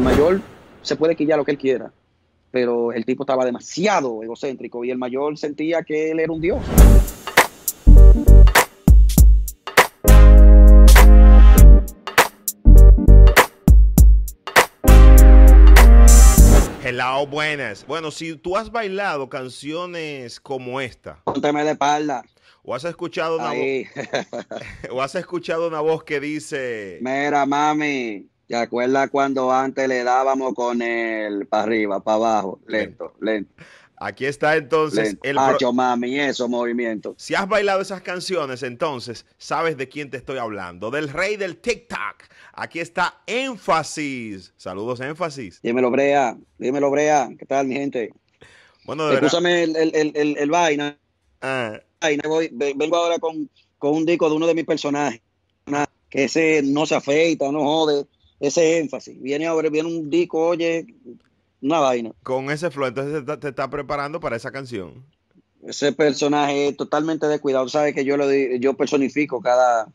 El mayor se puede quillar lo que él quiera, pero el tipo estaba demasiado egocéntrico y el mayor sentía que él era un dios. Hello, buenas. Bueno, si tú has bailado canciones como esta. Pónteme de espalda. O has escuchado una voz. o has escuchado una voz que dice. Mira, mami. ¿Te acuerdas cuando antes le dábamos con él? para arriba, para abajo, lento, lento? Aquí está entonces el... Ah, mami, esos movimientos. Si has bailado esas canciones, entonces sabes de quién te estoy hablando, del rey del tic-tac. Aquí está Énfasis. Saludos, Énfasis. Dímelo, Brea. Dímelo, Brea. ¿Qué tal, mi gente? Bueno, de Escúchame el, el, el, el, vaina. Ah. vengo ahora con, con un disco de uno de mis personajes, que ese no se afeita, no jode ese énfasis. Viene ahora, viene un disco, oye, una vaina. Con ese flow, entonces te está, preparando para esa canción. Ese personaje es totalmente descuidado. Sabes que yo lo yo personifico cada,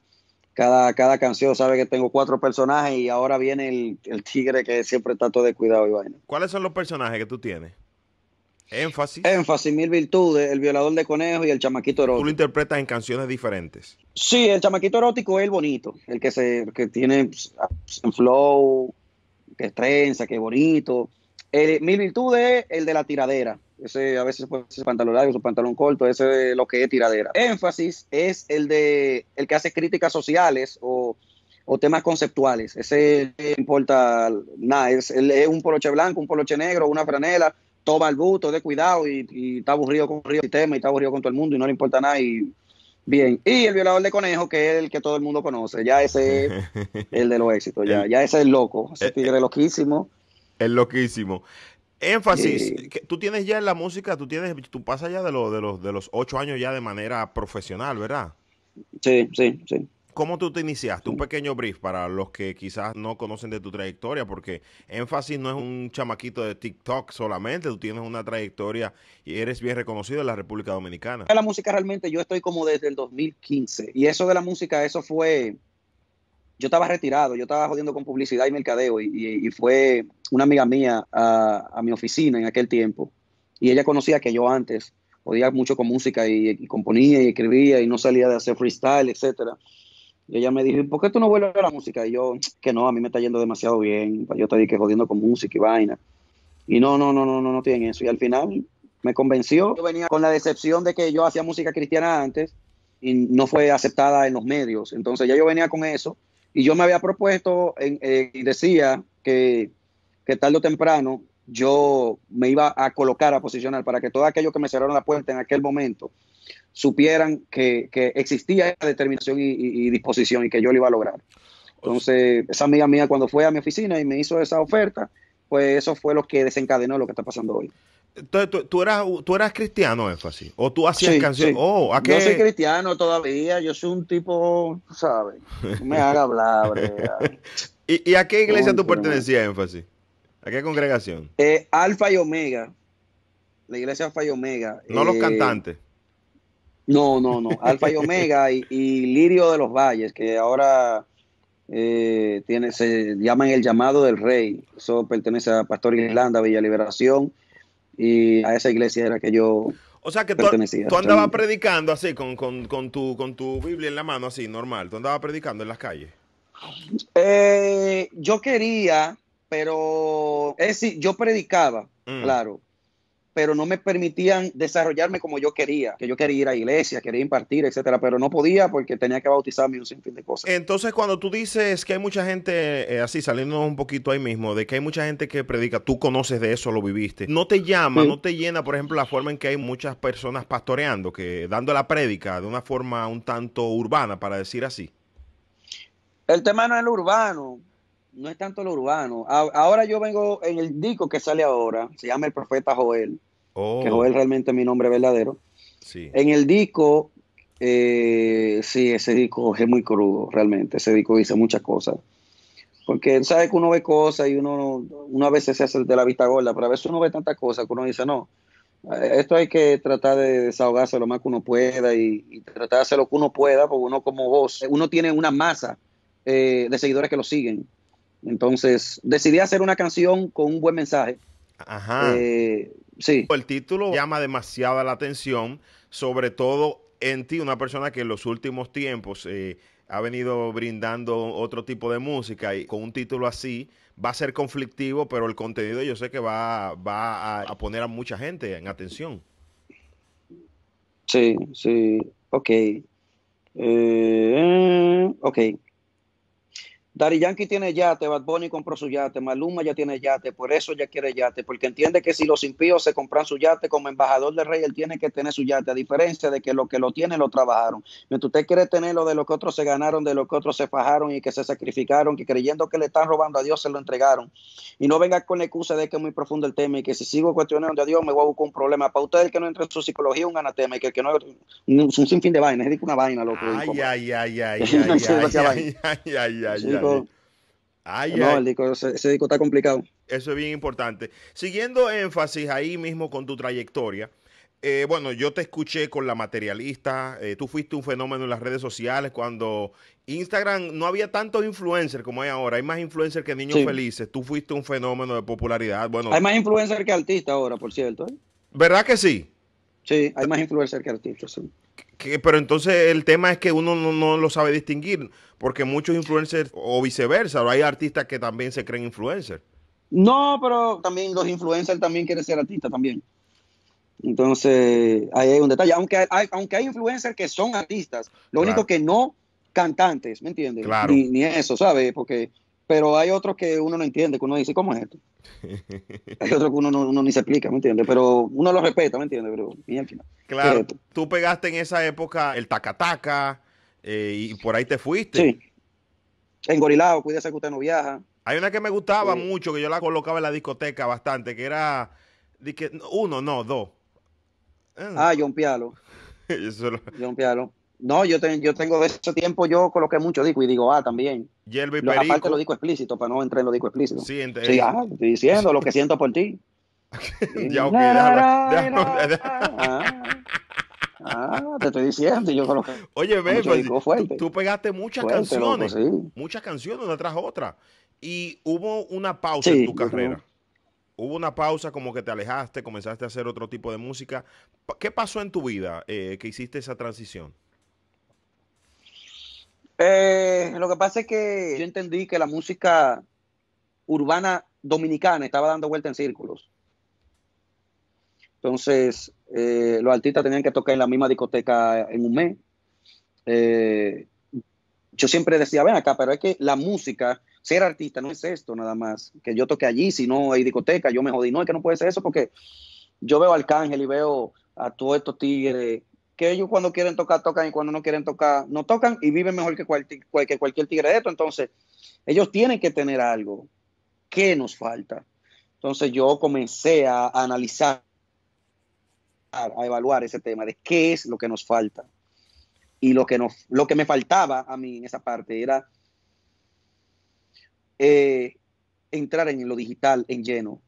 cada, cada canción. Sabes que tengo cuatro personajes y ahora viene el, el tigre que siempre está todo descuidado y vaina. ¿Cuáles son los personajes que tú tienes? Énfasis. Énfasis, Mil Virtudes, El Violador de Conejos y El Chamaquito Erótico. Tú lo interpretas en canciones diferentes. Sí, El Chamaquito Erótico es el bonito, el que, se, que tiene flow, que trenza, que bonito. El, Mil Virtudes es el de la tiradera. Ese a veces puede ser pantalón largo, su pantalón corto, ese es lo que es tiradera. Énfasis es el de el que hace críticas sociales o temas conceptuales. Ese importa nada. Es, un poloche blanco, un poloche negro, una franela, toma el busto, de cuidado y, está aburrido con el sistema y está aburrido con todo el mundo y no le importa nada y bien. Y el violador de conejo, que es el que todo el mundo conoce, ya ese es el de los éxitos, ya, ya ese es el loco, ese eh, eh. tigre loquísimo. El loquísimo. Énfasis, tú tienes ya en la música, tú tienes, tú pasas ya de, los de los de los ocho años ya de manera profesional, ¿verdad? Sí, sí, sí. ¿Cómo tú te iniciaste? Un pequeño brief para los que quizás no conocen de tu trayectoria, porque énfasis no es un chamaquito de TikTok solamente, tú tienes una trayectoria y eres bien reconocido en la República Dominicana. La música realmente yo estoy como desde el 2015 y eso de la música, eso fue, yo estaba retirado, yo estaba jodiendo con publicidad y mercadeo y, fue una amiga mía a, mi oficina en aquel tiempo y ella conocía que yo antes jodía mucho con música y, y componía y escribía y no salía de hacer freestyle, etcétera. Y ella me dijo, por qué tú no vuelves a la música? Y yo, que no, a mí me está yendo demasiado bien. Yo te dije jodiendo con música y vaina. Y no, no, no, no, no, no tienen eso. Y al final me convenció. Yo venía con la decepción de que yo hacía música cristiana antes y no fue aceptada en los medios. Entonces ya yo venía con eso. Y yo me había propuesto eh, y decía que, que tarde o temprano yo me iba a colocar, a posicionar para que todo aquello que me cerraron la puerta en aquel momento supieran que, que existía determinación y, disposición y que yo lo iba a lograr. Entonces, esa amiga mía cuando fue a mi oficina y me hizo esa oferta, pues eso fue lo que desencadenó lo que está pasando hoy. Entonces, ¿tú, eras, tú eras cristiano, énfasis, o tú hacías canciones. Oh, yo soy cristiano todavía, yo soy un tipo, ¿sabes? me haga hablar. ¿Y, a qué iglesia tú pertenecías, énfasis? ¿A qué congregación? Eh, Alfa y Omega, la iglesia Alfa y Omega. No los eh, cantantes. No, no, no. Alfa y Omega y, Lirio de los Valles, que ahora eh, tiene, se llaman el llamado del rey. Eso pertenece a Pastor Irlanda, Villa Liberación, y a esa iglesia era que yo o sea que tú, andabas predicando así, con, tu, con tu Biblia en la mano, así, normal. Tú andabas predicando en las calles. Eh, yo quería, pero es yo predicaba, mm. claro, pero no me permitían desarrollarme como yo quería, que yo quería ir a iglesia, quería impartir, etcétera, pero no podía porque tenía que bautizarme y un sinfín de cosas. Entonces, cuando tú dices que hay mucha gente, eh, así saliendo un poquito ahí mismo, de que hay mucha gente que predica, tú conoces de eso, lo viviste, no te llama, no te llena, por ejemplo, la forma en que hay muchas personas pastoreando, que dando la prédica de una forma un tanto urbana, para decir así. El tema no es lo urbano, no es tanto lo urbano. Ahora yo vengo en el disco que sale ahora, se llama El Profeta Joel. Oh. que Joel realmente mi nombre verdadero. En el disco, eh, sí, ese disco es muy crudo, realmente. Ese disco dice muchas cosas. Porque sabe que uno ve cosas y uno, a veces se hace de la vista gorda, pero a veces uno ve tantas cosas que uno dice, no, esto hay que tratar de desahogarse lo más que uno pueda y, tratar de hacer lo que uno pueda, porque uno como vos, uno tiene una masa eh, de seguidores que lo siguen. Entonces decidí hacer una canción con un buen mensaje. Ajá. Eh, el título llama demasiada la atención, sobre todo en ti, una persona que en los últimos tiempos eh, ha venido brindando otro tipo de música y con un título así va a ser conflictivo, pero el contenido yo sé que va, a, poner a mucha gente en atención. Sí, sí, ok. Eh, ok, Dari Yankee tiene yate, Bad Bunny compró su yate, Maluma ya tiene yate, por eso ya quiere yate, porque entiende que si los impíos se compran su yate como embajador del rey, él tiene que tener su yate, a diferencia de que lo que lo tiene lo trabajaron. Mientras usted quiere tener lo de lo que otros se ganaron, de lo que otros se fajaron y que se sacrificaron, que creyendo que le están robando a Dios se lo entregaron. Y no venga con la excusa de que es muy profundo el tema y que si sigo cuestionando a Dios me voy a buscar un problema. Para usted que no entre en su psicología un anatema y que que no es un sinfín de vainas, es una vaina, loco. Ay, ay, ay, ay, ay, ay, ay, ay, ay, ay no, ese, disco está complicado. Eso es bien importante. Siguiendo énfasis ahí mismo con tu trayectoria. Eh, bueno, yo te escuché con la materialista, eh, tú fuiste un fenómeno en las redes sociales cuando Instagram no había tantos influencers como hay ahora, hay más influencers que niños felices, tú fuiste un fenómeno de popularidad. Bueno, hay más influencers que artistas ahora, por cierto. ¿eh? ¿Verdad que sí? Sí, hay más influencers que artistas, pero entonces el tema es que uno no, lo sabe distinguir, porque muchos influencers o viceversa, hay artistas que también se creen influencers. No, pero también los influencers también quieren ser artistas también. Entonces, ahí hay un detalle. Aunque hay, aunque hay influencers que son artistas, lo único que no cantantes, ¿me entiendes? Claro. Ni, ni eso, ¿sabes? Porque pero hay otros que uno no entiende, que uno dice, ¿cómo es esto? hay otros que uno, no, uno ni se explica, ¿me entiendes? Pero uno lo respeta, ¿me entiendes? Pero final. Claro, tú pegaste en esa época el tacataca eh, y por ahí te fuiste. Sí. en gorilao cuídese que usted no viaja. Hay una que me gustaba mucho, que yo la colocaba en la discoteca bastante, que era uno, no, dos. Ah, John Pialo. John Pialo. No, yo, yo tengo de ese tiempo, yo coloqué mucho disco y digo, ah, también. Y lo, Aparte lo digo explícito, para no entrar en lo digo explícito. Sí, entiendo. Sí, ah, estoy diciendo lo que siento por ti. ya, ok, ah, ah, te estoy diciendo, yo coloqué. Oye, ve, pues, tú, pegaste muchas canciones, muchas canciones una tras otra. Y hubo una pausa en tu carrera. Hubo una pausa, como que te alejaste, comenzaste a hacer otro tipo de música. ¿Qué pasó en tu vida eh, que hiciste esa transición? Eh, lo que pasa es que yo entendí que la música urbana dominicana estaba dando vuelta en círculos. Entonces, eh, los artistas tenían que tocar en la misma discoteca en un mes. Eh, yo siempre decía, ven acá, pero es que la música, ser artista no es esto nada más, que yo toque allí, si no hay discoteca, yo me jodí, no, es que no puede ser eso porque yo veo a Arcángel y veo a todos estos tigres que ellos cuando quieren tocar, tocan y cuando no quieren tocar, no tocan y viven mejor que, que cualquier tigre de esto. Entonces, ellos tienen que tener algo. ¿Qué nos falta? Entonces yo comencé a, analizar, a evaluar ese tema de qué es lo que nos falta. Y lo que, nos, lo que me faltaba a mí en esa parte era eh, entrar en lo digital en lleno.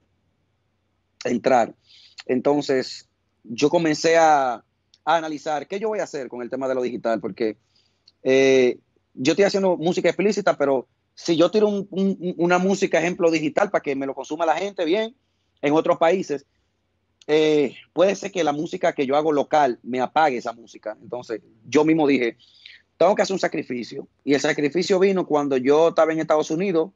Entrar. Entonces, yo comencé a, a analizar qué yo voy a hacer con el tema de lo digital, porque eh, yo estoy haciendo música explícita, pero si yo tiro una música, ejemplo, digital, para que me lo consuma la gente bien en otros países, eh, puede ser que la música que yo hago local me apague esa música. Entonces, yo mismo dije, tengo que hacer un sacrificio. Y el sacrificio vino cuando yo estaba en Estados Unidos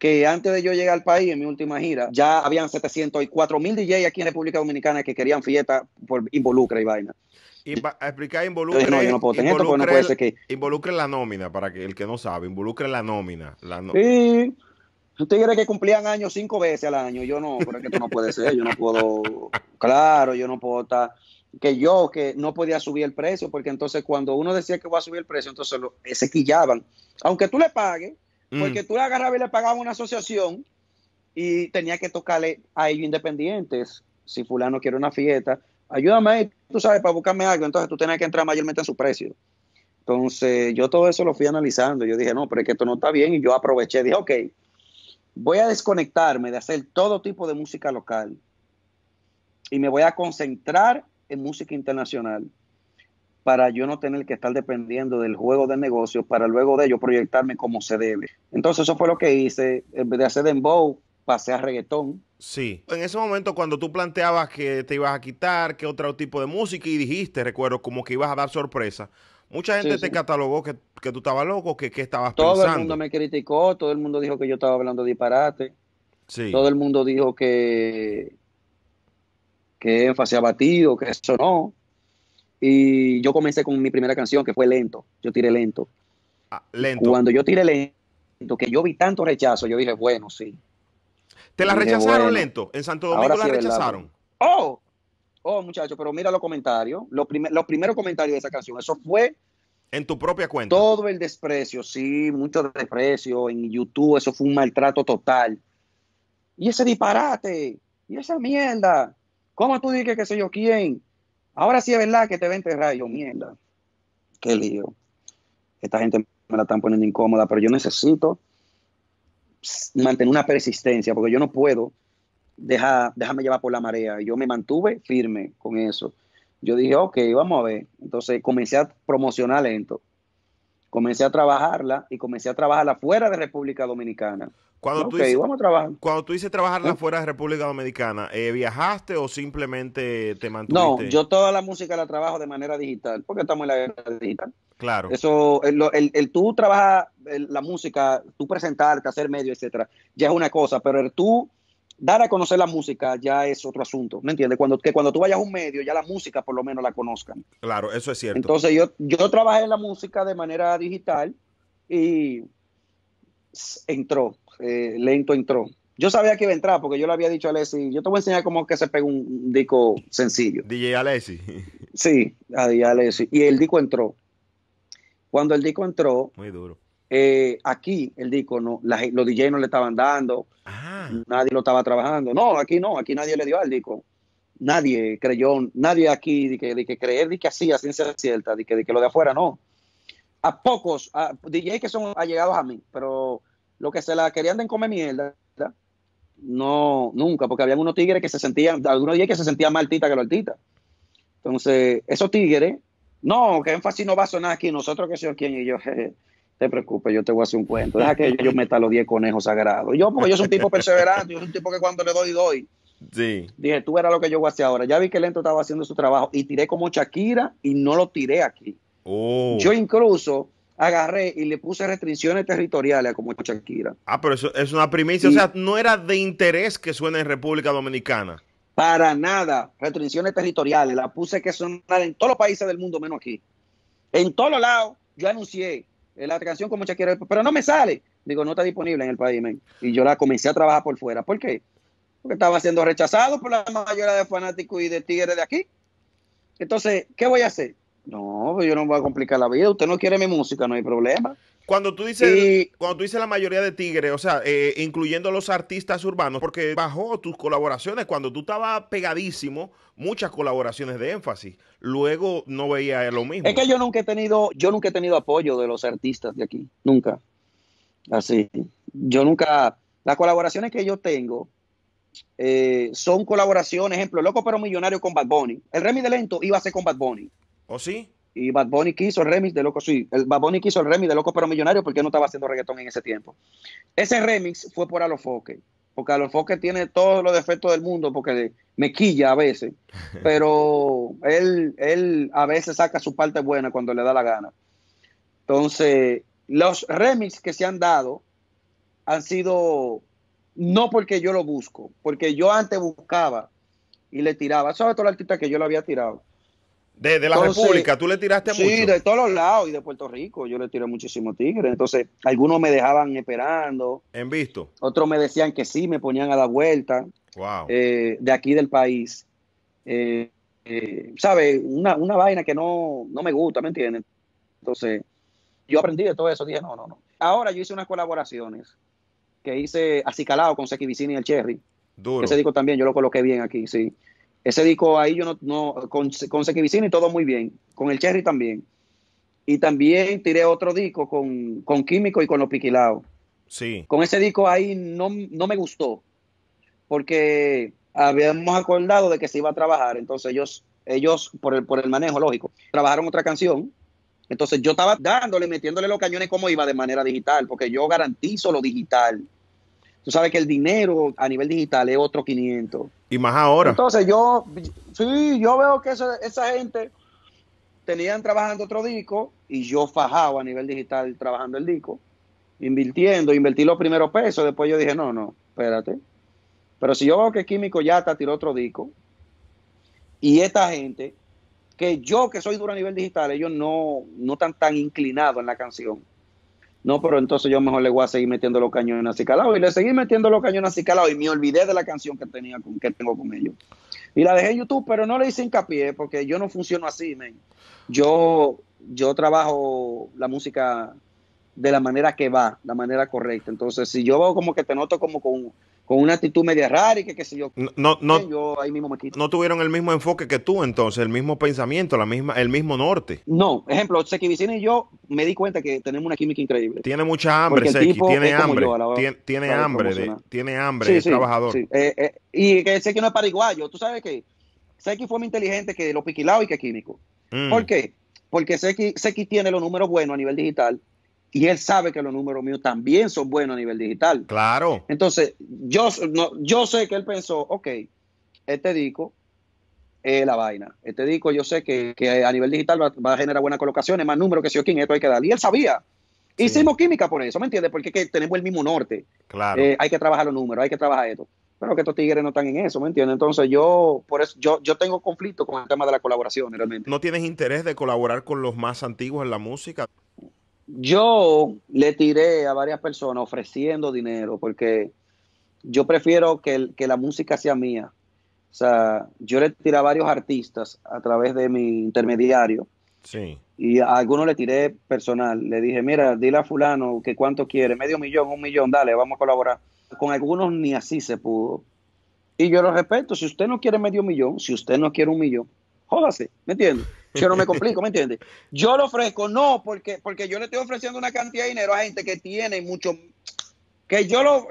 que antes de yo llegar al país, en mi última gira, ya habían 704 mil DJs aquí en República Dominicana que querían fiesta por involucra y vaina. Y a explicar involucra. no, yo no puedo tener involucre, pues, no puede que... involucre la nómina, para que el que no sabe, involucre la nómina. La Sí. Usted quiere que cumplían años cinco veces al año. Yo no, pero esto no puede ser. Yo no puedo, claro, yo no puedo estar. Que yo, que no podía subir el precio, porque entonces cuando uno decía que va a subir el precio, entonces lo, se quillaban. Aunque tú le pagues, porque mm. tú le agarrabas y le pagabas una asociación y tenía que tocarle a ellos independientes. Si fulano quiere una fiesta, ayúdame, tú sabes, para buscarme algo. Entonces tú tenías que entrar mayormente en su precio. Entonces yo todo eso lo fui analizando. Yo dije, no, pero es que esto no está bien. Y yo aproveché, dije, ok, voy a desconectarme de hacer todo tipo de música local y me voy a concentrar en música internacional para yo no tener que estar dependiendo del juego de negocios para luego de ello proyectarme como se debe. Entonces eso fue lo que hice, en vez de hacer dembow, pasé a reggaetón. Sí. En ese momento cuando tú planteabas que te ibas a quitar, que otro tipo de música y dijiste, recuerdo, como que ibas a dar sorpresa. Mucha gente te catalogó que, que, tú estabas loco, que, que estabas todo pensando. Todo el mundo me criticó, todo el mundo dijo que yo estaba hablando disparate. Sí. Todo el mundo dijo que que énfasis abatido, que eso no. Y yo comencé con mi primera canción, que fue Lento. Yo tiré Lento. Ah, lento. Cuando yo tiré Lento, que yo vi tanto rechazo, yo dije, bueno, sí. ¿Te la rechazaron Lento? ¿En Santo Domingo la rechazaron? ¡Oh! Oh, muchachos, pero mira los comentarios. Los, los primeros comentarios de esa canción. Eso fue en tu propia cuenta. Todo el desprecio, sí, mucho desprecio. En YouTube eso fue un maltrato total. Y ese disparate, y esa mierda. ¿Cómo tú dices que soy yo quién? Ahora sí es verdad que te ve a mierda, qué lío. Esta gente me la están poniendo incómoda, pero yo necesito mantener una persistencia porque yo no puedo dejar, dejarme llevar por la marea. Yo me mantuve firme con eso. Yo dije, ok, vamos a ver. Entonces comencé a promocionar esto comencé a trabajarla y comencé a trabajarla fuera de República Dominicana. Cuando, tú, dices, a trabajar. cuando tú trabajarla ¿Eh? fuera de República Dominicana, eh, ¿viajaste o simplemente te mantuviste? No, yo toda la música la trabajo de manera digital, porque estamos en la era digital. Claro. Eso, el, tú trabajar la música, tú presentarte, hacer medio, etcétera, ya es una cosa, pero el tú dar a conocer la música ya es otro asunto, ¿me entiendes? Cuando, que cuando tú vayas a un medio, ya la música por lo menos la conozcan. Claro, eso es cierto. Entonces yo, yo trabajé la música de manera digital y entró, eh, lento entró. Yo sabía que iba a entrar porque yo le había dicho a Alessi, yo te voy a enseñar cómo que se pega un disco sencillo. DJ Alessi. Sí, a DJ Alessi. Y el disco entró. Cuando el disco entró... Muy duro. Eh, aquí el disco, no, los DJ no le estaban dando. Ah, nadie lo estaba trabajando. No, aquí no, aquí nadie le dio al disco. Nadie creyó, nadie aquí de que, creer de que así, así ciencia cierta, de que, que lo de afuera no. A pocos, a que son allegados a mí, pero lo que se la querían de comer mierda, ¿verdad? no, nunca, porque había unos tigres que se sentían, algunos DJs que se sentían más altitas que los altita Entonces, esos tigres, no, que énfasis no va a sonar aquí, nosotros que yo quién y yo. te preocupes, yo te voy a hacer un cuento. Deja que yo meta los 10 conejos sagrados. Yo, porque yo soy un tipo perseverante, yo soy un tipo que cuando le doy, doy. Sí. Dije, tú eras lo que yo voy a hacer ahora. Ya vi que Lento estaba haciendo su trabajo y tiré como Shakira y no lo tiré aquí. Oh. Yo incluso agarré y le puse restricciones territoriales como Shakira. Ah, pero eso es una primicia. o sea, no era de interés que suene en República Dominicana. Para nada. Restricciones territoriales. La puse que sonar en todos los países del mundo menos aquí. En todos lados yo anuncié eh, la canción como quiere pero no me sale. Digo, no está disponible en el país, Y yo la comencé a trabajar por fuera. ¿Por qué? Porque estaba siendo rechazado por la mayoría de fanáticos y de tigres de aquí. Entonces, ¿qué voy a hacer? No, pues yo no voy a complicar la vida. Usted no quiere mi música, no hay problema. Cuando tú dices, cuando tú dices la mayoría de tigres, o sea, eh, incluyendo los artistas urbanos, porque bajó tus colaboraciones cuando tú estabas pegadísimo, muchas colaboraciones de énfasis. Luego no veía lo mismo. Es que yo nunca he tenido, yo nunca he tenido apoyo de los artistas de aquí, nunca. Así, yo nunca, las colaboraciones que yo tengo eh, son colaboraciones, ejemplo, Loco pero Millonario con Bad Bunny. El Remy de Lento iba a ser con Bad Bunny. ¿O sí? Y Bad Bunny quiso el remix de Loco, sí, el Bad Bunny quiso el remix de Loco pero Millonario porque no estaba haciendo reggaetón en ese tiempo. Ese remix fue por Alofoque, porque Alofoque tiene todos los defectos del mundo porque me quilla a veces, pero él, él a veces saca su parte buena cuando le da la gana. Entonces, los remix que se han dado han sido no porque yo lo busco, porque yo antes buscaba y le tiraba. sabes todo el artista que yo le había tirado de, la República, tú le tiraste mucho. Sí, de todos los lados y de Puerto Rico, yo le tiré muchísimo tigre. Entonces, algunos me dejaban esperando. En visto. Otros me decían que sí, me ponían a la vuelta. Wow. Eh, de aquí del país. ¿Sabes? Eh, eh, ¿Sabe? Una, vaina que no, no me gusta, ¿me entienden? Entonces, yo aprendí de todo eso. Dije, no, no, no. Ahora yo hice unas colaboraciones que hice acicalado con Sequi Vicini y el Cherry. Duro. Ese disco también yo lo coloqué bien aquí, sí. Ese disco ahí yo no, con, con y todo muy bien, con el Cherry también. Y también tiré otro disco con, con Químico y con Los Piquilados Sí. Con ese disco ahí no, me gustó, porque habíamos acordado de que se iba a trabajar, entonces ellos, ellos por, el, por el manejo lógico, trabajaron otra canción. Entonces yo estaba dándole, metiéndole los cañones como iba de manera digital, porque yo garantizo lo digital. Tú sabes que el dinero a nivel digital es otro 500. Y más ahora. Entonces yo, sí, yo veo que esa gente tenían trabajando otro disco y yo fajaba a nivel digital trabajando el disco, invirtiendo, invertí los primeros pesos, después yo dije, no, no, espérate. Pero si yo veo que Químico está tiró otro disco y esta gente, que yo que soy duro a nivel digital, ellos no, no están tan inclinados en la canción. No, pero entonces yo mejor le voy a seguir metiendo los cañones calados. Y le seguí metiendo los cañones calados y me olvidé de la canción que tenía con, que tengo con ellos. Y la dejé en YouTube, pero no le hice hincapié porque yo no funciono así, men. Yo, yo trabajo la música de la manera que va, la manera correcta. Entonces, si yo como que te noto como con con una actitud media rara y que qué sé yo. No, no, no tuvieron el mismo enfoque que tú entonces, el mismo pensamiento, la misma, el mismo norte. No, ejemplo, Seki y yo me di cuenta que tenemos una química increíble. Tiene mucha hambre, Seki, tiene hambre, tiene, hambre, tiene hambre, trabajador. Eh, eh, y que Seki no es paraguayo tú sabes que Seki fue muy inteligente que lo piquilao y que químico. porque mm. ¿Por qué? Porque Seki, tiene los números buenos a nivel digital y él sabe que los números míos también son buenos a nivel digital. Claro. Entonces, yo, yo sé que él pensó, ok, este disco es la vaina. Este disco yo sé que, a nivel digital va, a generar buenas colocaciones, más números que si yo quien esto hay que darle. Y él sabía. Hicimos química por eso, ¿me entiendes? Porque tenemos el mismo norte. Claro. Eh, hay que trabajar los números, hay que trabajar esto. Pero que estos tigres no están en eso, ¿me entiendes? Entonces yo, por eso, yo, yo tengo conflicto con el tema de la colaboración realmente. ¿No tienes interés de colaborar con los más antiguos en la música? Yo le tiré a varias personas ofreciendo dinero porque yo prefiero que, que la música sea mía. O sea, yo le tiré a varios artistas a través de mi intermediario. Sí. Y a algunos le tiré personal. Le dije, mira, dile a fulano que cuánto quiere, medio millón, un millón, dale, vamos a colaborar. Con algunos ni así se pudo. Y yo lo respeto, si usted no quiere medio millón, si usted no quiere un millón, jódase, ¿me entiendes? Yo no me complico, ¿me entiendes? Yo lo ofrezco, no, porque, porque yo le estoy ofreciendo una cantidad de dinero a gente que tiene mucho, que yo lo,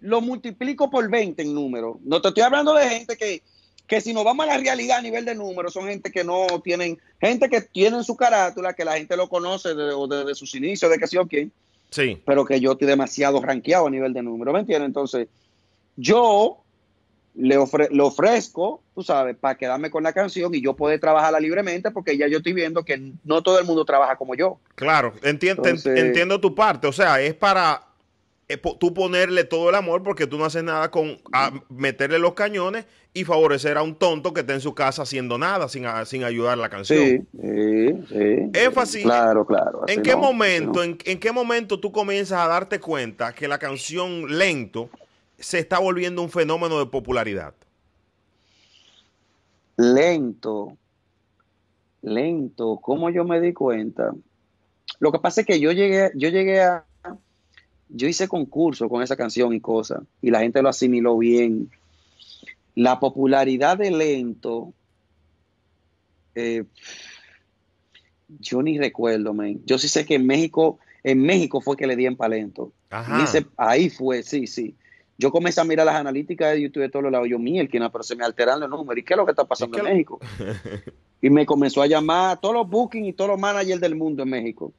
lo, multiplico por 20 en número. No te estoy hablando de gente que, que si nos vamos a la realidad a nivel de números, son gente que no tienen, gente que tienen su carátula, que la gente lo conoce desde, desde sus inicios, de que sí o quién. Sí. Pero que yo estoy demasiado rankeado a nivel de número, ¿me entiendes? Entonces, yo le, ofre ofrezco, tú sabes, para quedarme con la canción y yo poder trabajarla libremente porque ya yo estoy viendo que no todo el mundo trabaja como yo. Claro, entiendo tu parte, o sea, es para eh, tú ponerle todo el amor porque tú no haces nada con meterle los cañones y favorecer a un tonto que está en su casa haciendo nada sin, a ayudar la canción. Sí, sí, sí Énfasis. Claro, claro. ¿En qué momento, en qué momento tú comienzas a darte cuenta que la canción lento se está volviendo un fenómeno de popularidad? Lento, lento. ¿Cómo yo me di cuenta? Lo que pasa es que yo llegué, yo llegué a, yo hice concurso con esa canción y cosas, y la gente lo asimiló bien. La popularidad de lento, eh, yo ni recuerdo, man. Yo sí sé que en México, en México fue que le di en Palento. ahí fue, sí, sí. Yo comencé a mirar las analíticas de YouTube de todos los lados. Yo, el pero se me alteran los números. ¿Y qué es lo que está pasando en México? y me comenzó a llamar a todos los bookings y todos los managers del mundo en México.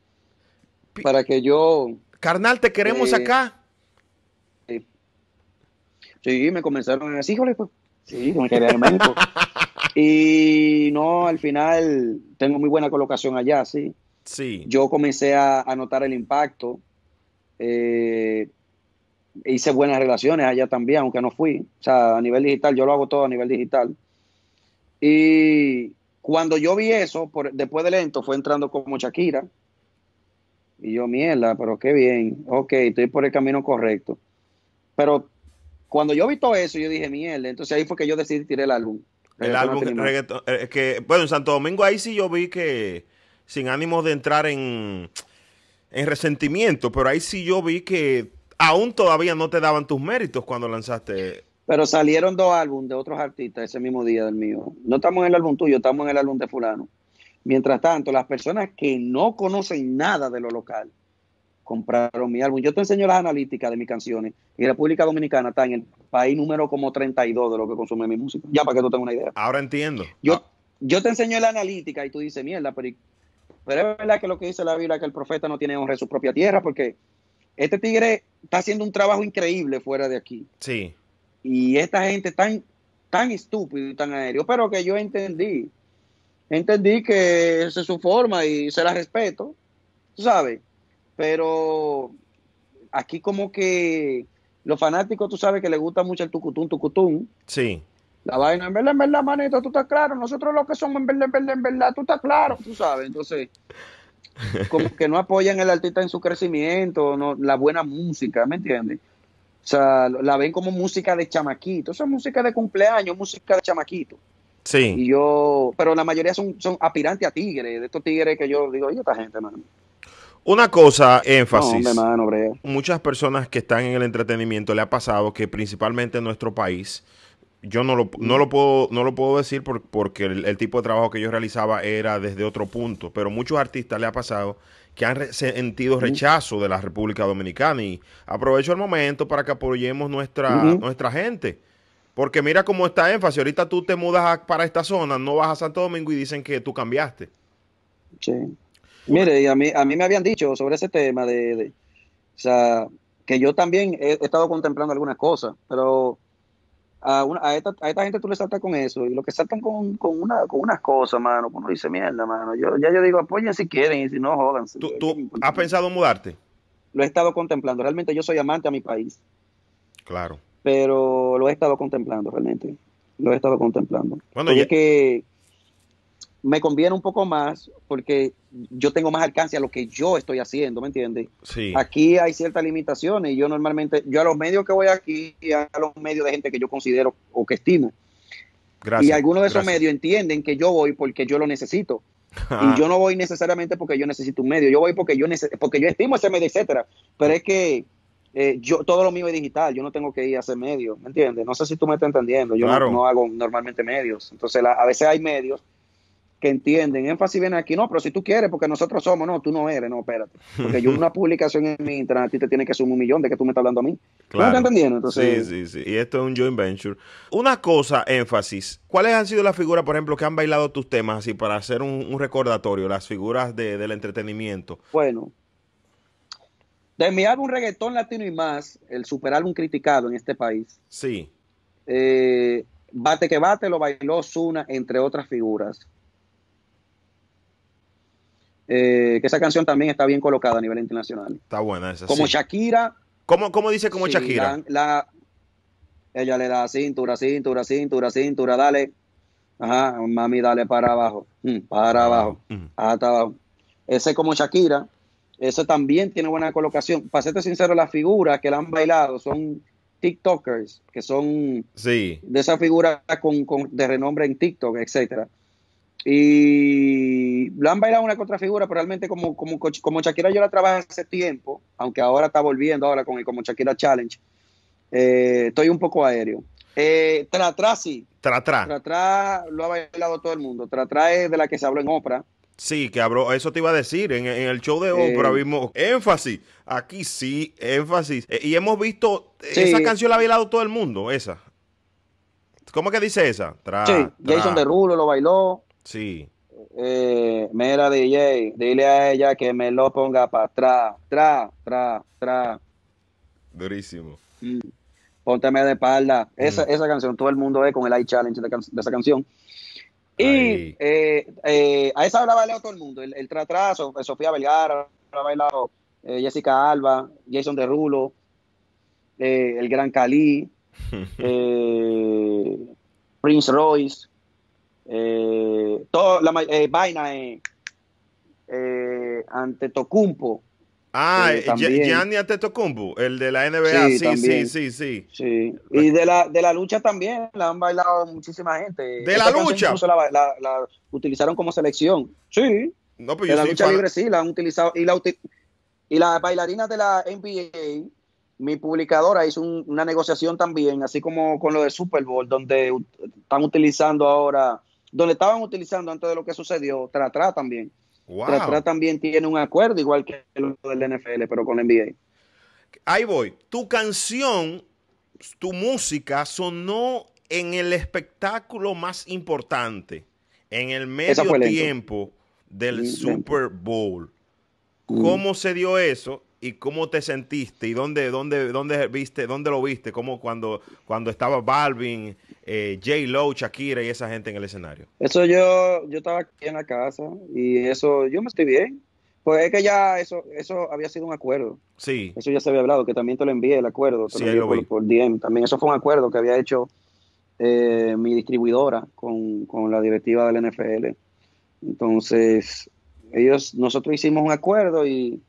Para que yo. Carnal, te queremos eh, acá. sí eh, sí, me comenzaron a decir, híjole, pues. Sí, me quería en México. y no, al final tengo muy buena colocación allá, sí. Sí. Yo comencé a, anotar notar el impacto. Eh, hice buenas relaciones allá también, aunque no fui. O sea, a nivel digital, yo lo hago todo a nivel digital. Y cuando yo vi eso, después de lento, fue entrando como Shakira. Y yo, mierda, pero qué bien. Ok, estoy por el camino correcto. Pero cuando yo vi todo eso, yo dije, mierda. Entonces ahí fue que yo decidí tirar el álbum. El álbum reggaetón. Eh, es que, bueno, en Santo Domingo ahí sí yo vi que, sin ánimo de entrar en, en resentimiento, pero ahí sí yo vi que aún todavía no te daban tus méritos cuando lanzaste. Pero salieron dos álbumes de otros artistas ese mismo día del mío. No estamos en el álbum tuyo, estamos en el álbum de fulano. Mientras tanto, las personas que no conocen nada de lo local compraron mi álbum. Yo te enseño las analíticas de mis canciones. Y República Dominicana está en el país número como 32 de lo que consume mi música. Ya para que tú tengas una idea. Ahora entiendo. Yo, ah. yo te enseño la analítica y tú dices, mierda, pero, es verdad que lo que dice la Biblia, que el profeta no tiene honra en su propia tierra porque este tigre está haciendo un trabajo increíble fuera de aquí. Sí. Y esta gente tan, tan estúpido y tan aéreo, pero que yo entendí. Entendí que es su forma y se la respeto, tú sabes. Pero aquí como que los fanáticos, tú sabes que le gusta mucho el tucutún, tucutún. Sí. La vaina, en verdad, en verdad, manito, tú estás claro. Nosotros lo que somos, en verdad, en verdad, en verdad, tú estás claro, tú sabes. Entonces, como que no apoyan al artista en su crecimiento, no, la buena música, ¿me entiendes? O sea, la ven como música de chamaquito, Esa música de cumpleaños, música de chamaquito. Sí. Y yo, pero la mayoría son, son aspirantes a tigres, de estos tigres que yo digo, y esta gente, mano. Una cosa, énfasis. muchas personas que están en el entretenimiento le ha pasado que principalmente en nuestro país, yo no lo, no lo, puedo, no lo puedo decir porque el, tipo de trabajo que yo realizaba era desde otro punto, pero muchos artistas le ha pasado que han sentido rechazo de la República Dominicana y aprovecho el momento para que apoyemos nuestra, nuestra gente. Porque mira cómo está énfasis, ahorita tú te mudas para esta zona, no vas a Santo Domingo y dicen que tú cambiaste. Sí. Mire, y a mí, a mí me habían dicho sobre ese tema de, o sea, que yo también he estado contemplando algunas cosas, pero a, esta, gente tú le saltas con eso, y lo que saltan con, una, unas cosas, mano, uno dice mierda, mano. Yo, ya yo digo, apoyen si quieren, y si no, jodan. ¿Tú, has pensado mudarte? Lo he estado contemplando. Realmente yo soy amante a mi país. Claro. Pero lo he estado contemplando, realmente. Lo he estado contemplando. Bueno, es que me conviene un poco más, porque yo tengo más alcance a lo que yo estoy haciendo, ¿me entiendes? Sí. Aquí hay ciertas limitaciones y yo normalmente, yo a los medios que voy aquí, a los medios de gente que yo considero o que estimo. y algunos de esos medios entienden que yo voy porque yo lo necesito. y yo no voy necesariamente porque yo necesito un medio, yo voy porque yo porque yo estimo ese medio, etcétera. Pero es que eh, yo todo lo mío es digital, yo no tengo que ir a hacer medios, ¿me entiendes? No sé si tú me estás entendiendo, yo no, hago normalmente medios. Entonces a veces hay medios que entienden. Énfasis viene aquí, no, pero si tú quieres, porque nosotros somos, no, tú no eres, no, espérate. Porque yo una publicación en mi internet, a ti te tiene que sumar un millón de que tú me estás hablando a mí. Claro. ¿No entendiendo? Entonces, sí, sí, sí. Y esto es un joint venture. Una cosa, énfasis. ¿Cuáles han sido las figuras, por ejemplo, que han bailado tus temas así para hacer un, recordatorio, las figuras del entretenimiento? Bueno, de mi álbum Reggaetón Latino y más, el super álbum criticado en este país. Sí. Eh, bate que bate lo bailó suna entre otras figuras. Eh, que esa canción también está bien colocada a nivel internacional. Está buena esa. Como Shakira. ¿Cómo, dice como Shakira? La, ella le da cintura, cintura, cintura, cintura, dale. Ajá, mami, dale para abajo, mm, para abajo, mm. hasta abajo. Ese como Shakira, ese también tiene buena colocación. Para serte sincero, las figuras que la han bailado son TikTokers, que son sí. de esa figura de renombre en TikTok, etcétera y lo han bailado una contrafigura, pero realmente como, como, como Shakira yo la trabajé hace tiempo, aunque ahora está volviendo ahora con el como Shakira Challenge, eh, estoy un poco aéreo. Eh, sí. Tra, lo ha bailado todo el mundo. Tra, es de la que se habló en Oprah. Sí, que habló, eso te iba a decir, en, el show de eh. Oprah vimos énfasis, aquí sí, énfasis. Eh, y hemos visto, esa canción la ha bailado todo el mundo, esa. ¿Cómo que dice esa? Tra, sí, Jason Derulo lo bailó. Sí. Eh, mira, DJ, dile a ella que me lo ponga para atrás, tra, tra, tra. Durísimo. Mm. Pónteme de espalda. Esa, mm. esa canción, todo el mundo ve con el Eye Challenge de, esa canción. Y eh, eh, a esa la bailado todo el mundo. El, tra, Sofía Vergara, bailado Jessica Alba, Jason Derulo, el Gran Cali, Prince Royce eh, todo, la, eh, vaina eh, ante Tocumpo. Ah, eh, Gianni ante Tocumpo, el de la NBA, sí, sí, sí, sí, Y de la, de la lucha también, la han bailado muchísima gente. ¿De la lucha? la, utilizaron como selección. Sí. Pues de la lucha libre sí, la han utilizado. Y, la, y las bailarinas de la NBA, mi publicadora hizo una negociación también, así como con lo de Super Bowl, donde están utilizando ahora donde estaban utilizando antes de lo que sucedió, Tratra también. Wow. también tiene un acuerdo, igual que el del NFL, pero con la NBA. Ahí voy. Tu canción, tu música sonó en el espectáculo más importante, en el medio tiempo del mm, Super Bowl. Mm. ¿Cómo se dio eso? y cómo te sentiste y dónde, dónde, dónde viste, dónde lo viste, ¿Cómo cuando, cuando estaba Balvin, eh, J Lo, Shakira y esa gente en el escenario. Eso yo, yo estaba aquí en la casa y eso, yo me estoy bien. Pues es que ya eso, eso había sido un acuerdo. Sí. Eso ya se había hablado, que también te lo envié el acuerdo, sí, lo por, por DM. También eso fue un acuerdo que había hecho eh, mi distribuidora con, con la directiva del NFL. Entonces, ellos, nosotros hicimos un acuerdo y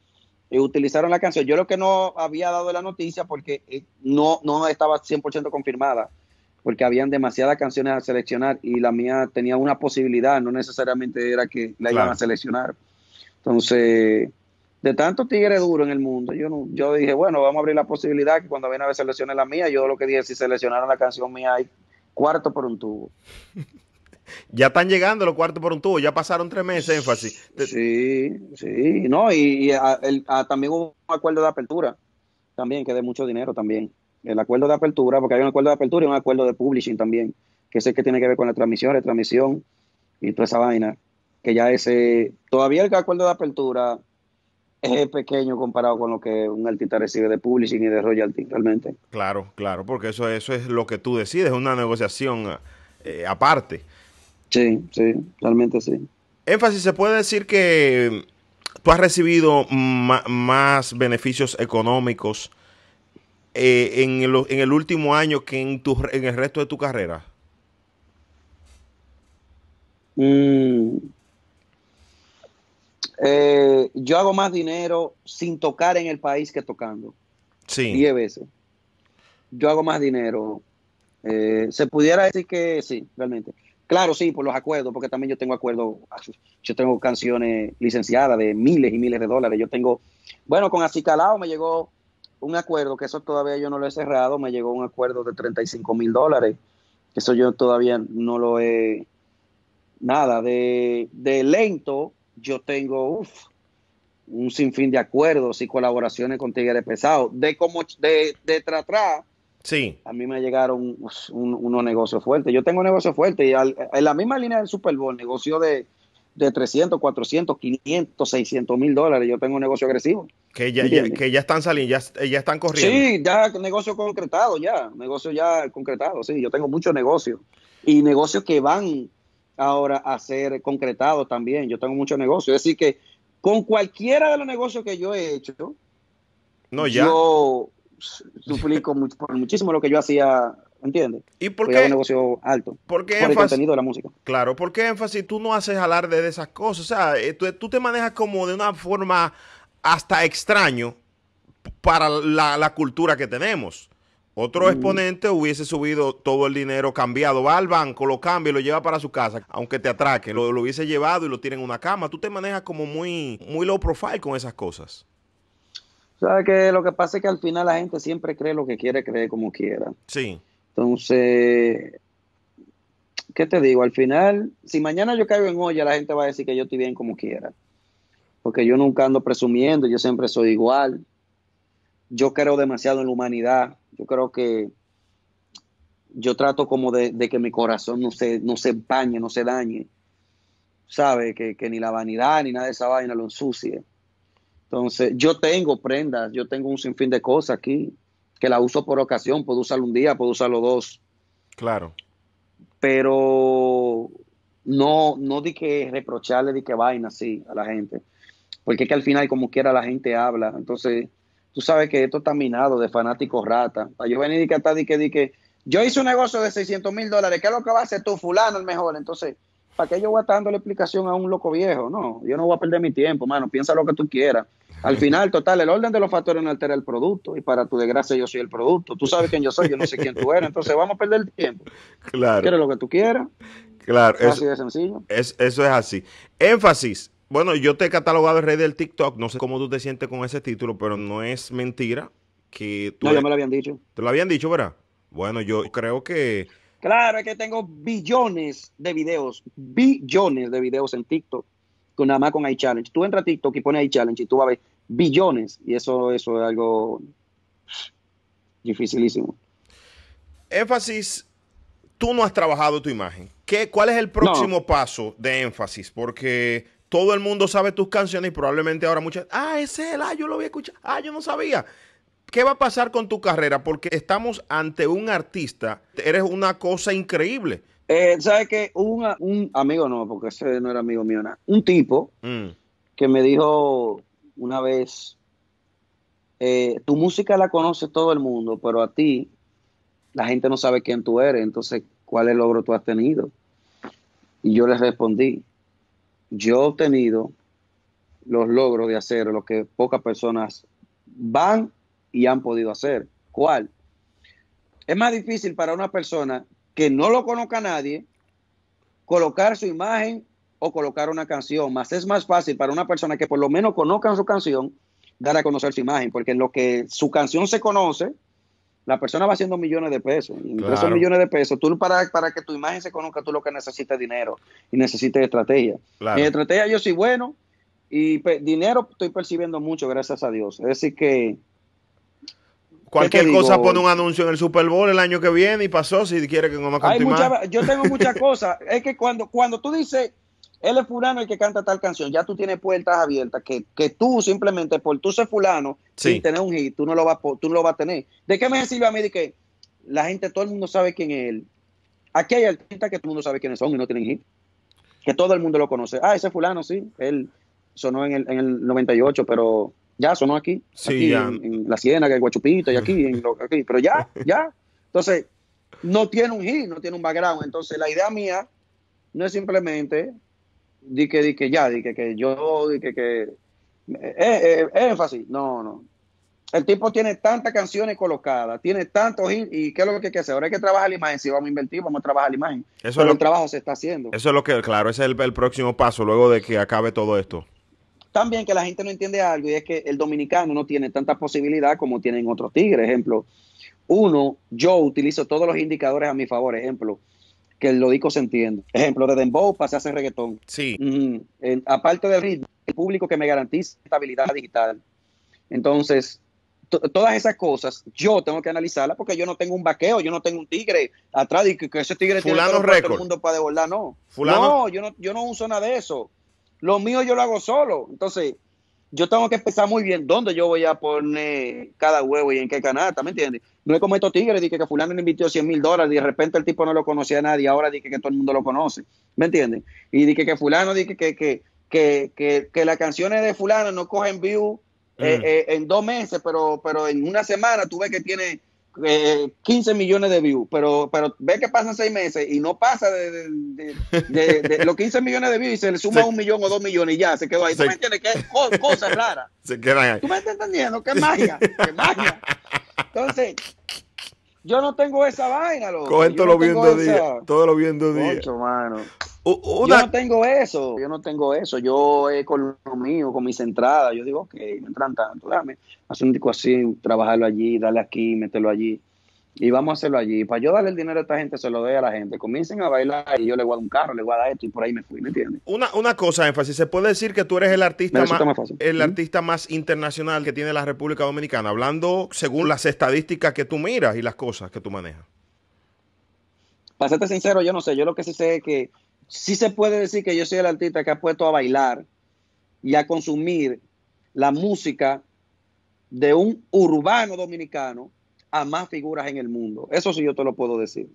y utilizaron la canción. Yo lo que no había dado la noticia porque eh, no, no estaba 100% confirmada, porque habían demasiadas canciones a seleccionar y la mía tenía una posibilidad, no necesariamente era que la iban a seleccionar. Entonces, de tantos tigres duros en el mundo, yo, yo dije, bueno, vamos a abrir la posibilidad que cuando viene a ver selecciones la mía, yo lo que dije, si seleccionaron la canción mía, hay cuarto por un tubo ya están llegando los cuartos por un tubo, ya pasaron tres meses, énfasis. Sí, sí, no, y, ah, ah, también hubo un acuerdo de apertura, también, que de mucho dinero también. El acuerdo de apertura, porque hay un acuerdo de apertura y un acuerdo de publishing también, que es el que tiene que ver con las transmisiones, transmisión y toda esa vaina. Que ya ese, todavía el acuerdo de apertura es pequeño comparado con lo que un artista recibe de publishing y de royalty realmente. Claro, claro, porque eso, eso es lo que tú decides, Es una negociación ah, eh, aparte. Sí, sí, realmente sí. Énfasis, ¿se puede decir que tú has recibido más beneficios económicos eh, en, el, último año que en, el resto de tu carrera? Mm. Eh, yo hago más dinero sin tocar en el país que tocando. Sí. Diez veces. Yo hago más dinero. Eh, se pudiera decir que sí, realmente. Claro, sí, por los acuerdos, porque también yo tengo acuerdos, yo tengo canciones licenciadas de miles y miles de dólares. Yo tengo, bueno, con Acicalao me llegó un acuerdo, que eso todavía yo no lo he cerrado, me llegó un acuerdo de 35 mil dólares, que eso yo todavía no lo he, nada, de, de lento yo tengo, un sinfín de acuerdos y colaboraciones con Tigre Pesado. De como de, de Sí. A mí me llegaron unos negocios fuertes. Yo tengo negocios fuertes y en la misma línea del Super Bowl, negocio de, 300, 400, 500, 600 mil dólares. Yo tengo un negocio agresivo. Que ya, que ya están saliendo, ya, están corriendo. Sí, ya negocio concretado, ya. Negocio ya concretado, sí. Yo tengo muchos negocios. Y negocios que van ahora a ser concretados también. Yo tengo muchos negocios. Es decir, que con cualquiera de los negocios que yo he hecho, no, ya. yo suplico muchísimo lo que yo hacía, ¿entiendes? ¿Y por qué? un negocio alto. Porque el contenido de la música. Claro, porque énfasis tú no haces alarde de esas cosas? O sea, eh, tú, te manejas como de una forma hasta extraño para la, cultura que tenemos. Otro exponente hubiese subido todo el dinero cambiado, va al banco, lo cambia y lo lleva para su casa, aunque te atraque lo, hubiese llevado y lo tiene en una cama. Tú te manejas como muy, muy low profile con esas cosas. ¿Sabes que Lo que pasa es que al final la gente siempre cree lo que quiere creer como quiera. Sí. Entonces, ¿qué te digo? Al final, si mañana yo caigo en olla, la gente va a decir que yo estoy bien como quiera. Porque yo nunca ando presumiendo, yo siempre soy igual. Yo creo demasiado en la humanidad. Yo creo que yo trato como de, que mi corazón no se, no se empañe, no se dañe. ¿Sabe? Que, que ni la vanidad ni nada de esa vaina lo ensucie. Entonces, yo tengo prendas, yo tengo un sinfín de cosas aquí que la uso por ocasión, puedo usarlo un día, puedo usarlo dos. Claro. Pero no, no di que reprocharle, di que vaina así a la gente. Porque es que al final, como quiera, la gente habla. Entonces, tú sabes que esto está minado de fanáticos rata. Yo venir y que di que, di que yo hice un negocio de 600 mil dólares, ¿qué es lo que va a hacer tú, fulano, el mejor? Entonces, ¿para qué yo voy a estar dando la explicación a un loco viejo? No, yo no voy a perder mi tiempo, mano, piensa lo que tú quieras. Al final, total, el orden de los factores no altera el producto y para tu desgracia yo soy el producto. Tú sabes quién yo soy, yo no sé quién tú eres, entonces vamos a perder el tiempo. Claro. Quieres lo que tú quieras. Claro. Es así de sencillo. Es, eso es así. Énfasis. Bueno, yo te he catalogado el rey del TikTok. No sé cómo tú te sientes con ese título, pero no es mentira que tú... No, ya me lo habían dicho. Te lo habían dicho, ¿verdad? Bueno, yo creo que Claro, es que tengo billones de videos, billones de videos en TikTok, con nada más con iChallenge. Tú entras a TikTok y pones iChallenge y tú vas a ver billones. Y eso, eso es algo dificilísimo. Énfasis, tú no has trabajado tu imagen. ¿Qué, ¿Cuál es el próximo paso de énfasis? Porque todo el mundo sabe tus canciones y probablemente ahora muchas. Ah, ese es el, ah, yo lo voy a escuchar. Ah, yo no sabía. ¿Qué va a pasar con tu carrera? Porque estamos ante un artista, eres una cosa increíble. Eh, ¿Sabes qué? un amigo, no, porque ese no era amigo mío, nada. Un tipo mm. que me dijo una vez, eh, tu música la conoce todo el mundo, pero a ti la gente no sabe quién tú eres, entonces, ¿cuál es el logro tú has tenido? Y yo le respondí, yo he tenido los logros de hacer lo que pocas personas van y han podido hacer. ¿Cuál? Es más difícil para una persona que no lo conozca a nadie colocar su imagen o colocar una canción, más es más fácil para una persona que por lo menos conozca su canción dar a conocer su imagen, porque en lo que su canción se conoce, la persona va haciendo millones de pesos. Y esos millones de pesos, tú para, para que tu imagen se conozca, tú lo que necesitas es dinero y necesitas estrategia. En estrategia yo soy bueno y dinero estoy percibiendo mucho, gracias a Dios. Es decir que Cualquier cosa pone un anuncio en el Super Bowl el año que viene y pasó si quiere que no me Hay yo tengo muchas cosas. Es que cuando, cuando tú dices, él es fulano el que canta tal canción, ya tú tienes puertas abiertas que, tú simplemente por tú ser fulano si sin tener un hit, tú no lo vas tú lo vas a tener. ¿De qué me sirve a mí de que la gente, todo el mundo sabe quién es él? Aquí hay artistas que todo el mundo sabe quiénes son y no tienen hit. Que todo el mundo lo conoce. Ah, ese fulano, sí. Él sonó en el, en el 98, pero ya sonó aquí. En, La Siena, que Guachupito, y aquí, Pero ya, ya. Entonces, no tiene un hit, no tiene un background. Entonces, la idea mía no es simplemente di que, di que ya, di que, que yo, di que, que eh, eh, eh, énfasis. No, no. El tipo tiene tantas canciones colocadas, tiene tantos hits, y qué es lo que hay que hacer. Ahora hay que trabajar la imagen. Si vamos a invertir, vamos a trabajar la imagen. Eso Pero el trabajo se está haciendo. Eso es lo que, claro, ese es el próximo paso luego de que acabe todo esto también que la gente no entiende algo y es que el dominicano no tiene tanta posibilidad como tienen otros tigres. Ejemplo, uno, yo utilizo todos los indicadores a mi favor. Ejemplo, que el lodico se entiende. Ejemplo, de dembow se a hacer reggaetón. Sí. Mm, aparte del ritmo, el público que me garantiza estabilidad digital. Entonces, todas esas cosas yo tengo que analizarlas porque yo no tengo un vaqueo, yo no tengo un tigre atrás y que, ese tigre tiene todo el mundo para devolver, no. No, yo no, yo no uso nada de eso. Lo mío yo lo hago solo. Entonces, yo tengo que pensar muy bien dónde yo voy a poner cada huevo y en qué canasta, ¿me entiendes? No es como estos tigres, dije que, fulano le invirtió 100 mil dólares y de repente el tipo no lo conocía a nadie, ahora dije que, todo el mundo lo conoce, ¿me entiendes? Y dije que, fulano, dije que, que, que, que, las canciones de fulano no cogen view eh, mm. eh, en dos meses, pero, pero en una semana tú ves que tiene eh, 15 millones de views, pero, pero ve que pasan seis meses y no pasa de, de, los 15 millones de views y se le suma un millón o dos millones y ya se quedó ahí. ¿Tú me entiendes? Que es Se quedan ahí. ¿Tú me estás entendiendo? ¡Qué magia! ¡Qué magia! Entonces, yo no tengo esa vaina, loco. todo, lo viendo día. Todo lo viendo día. Yo no tengo eso, yo no tengo eso. Yo con lo mío, con mis entradas, yo digo, ok, me entran tanto, dame, hacer un disco así, trabajarlo allí, dale aquí, meterlo allí. Y vamos a hacerlo allí. Para yo darle el dinero a esta gente, se lo doy a la gente. Comiencen a bailar y yo le voy un carro, le voy a esto y por ahí me fui, ¿me entiendes? Una, cosa, énfasis, se puede decir que tú eres el artista más, el artista más internacional que tiene la República Dominicana, hablando según las estadísticas que tú miras y las cosas que tú manejas. Para serte sincero, yo no sé, yo lo que sí sé es que si se puede decir que yo soy el artista que ha puesto a bailar y a consumir la música de un urbano dominicano a más figuras en el mundo. Eso sí yo te lo puedo decir.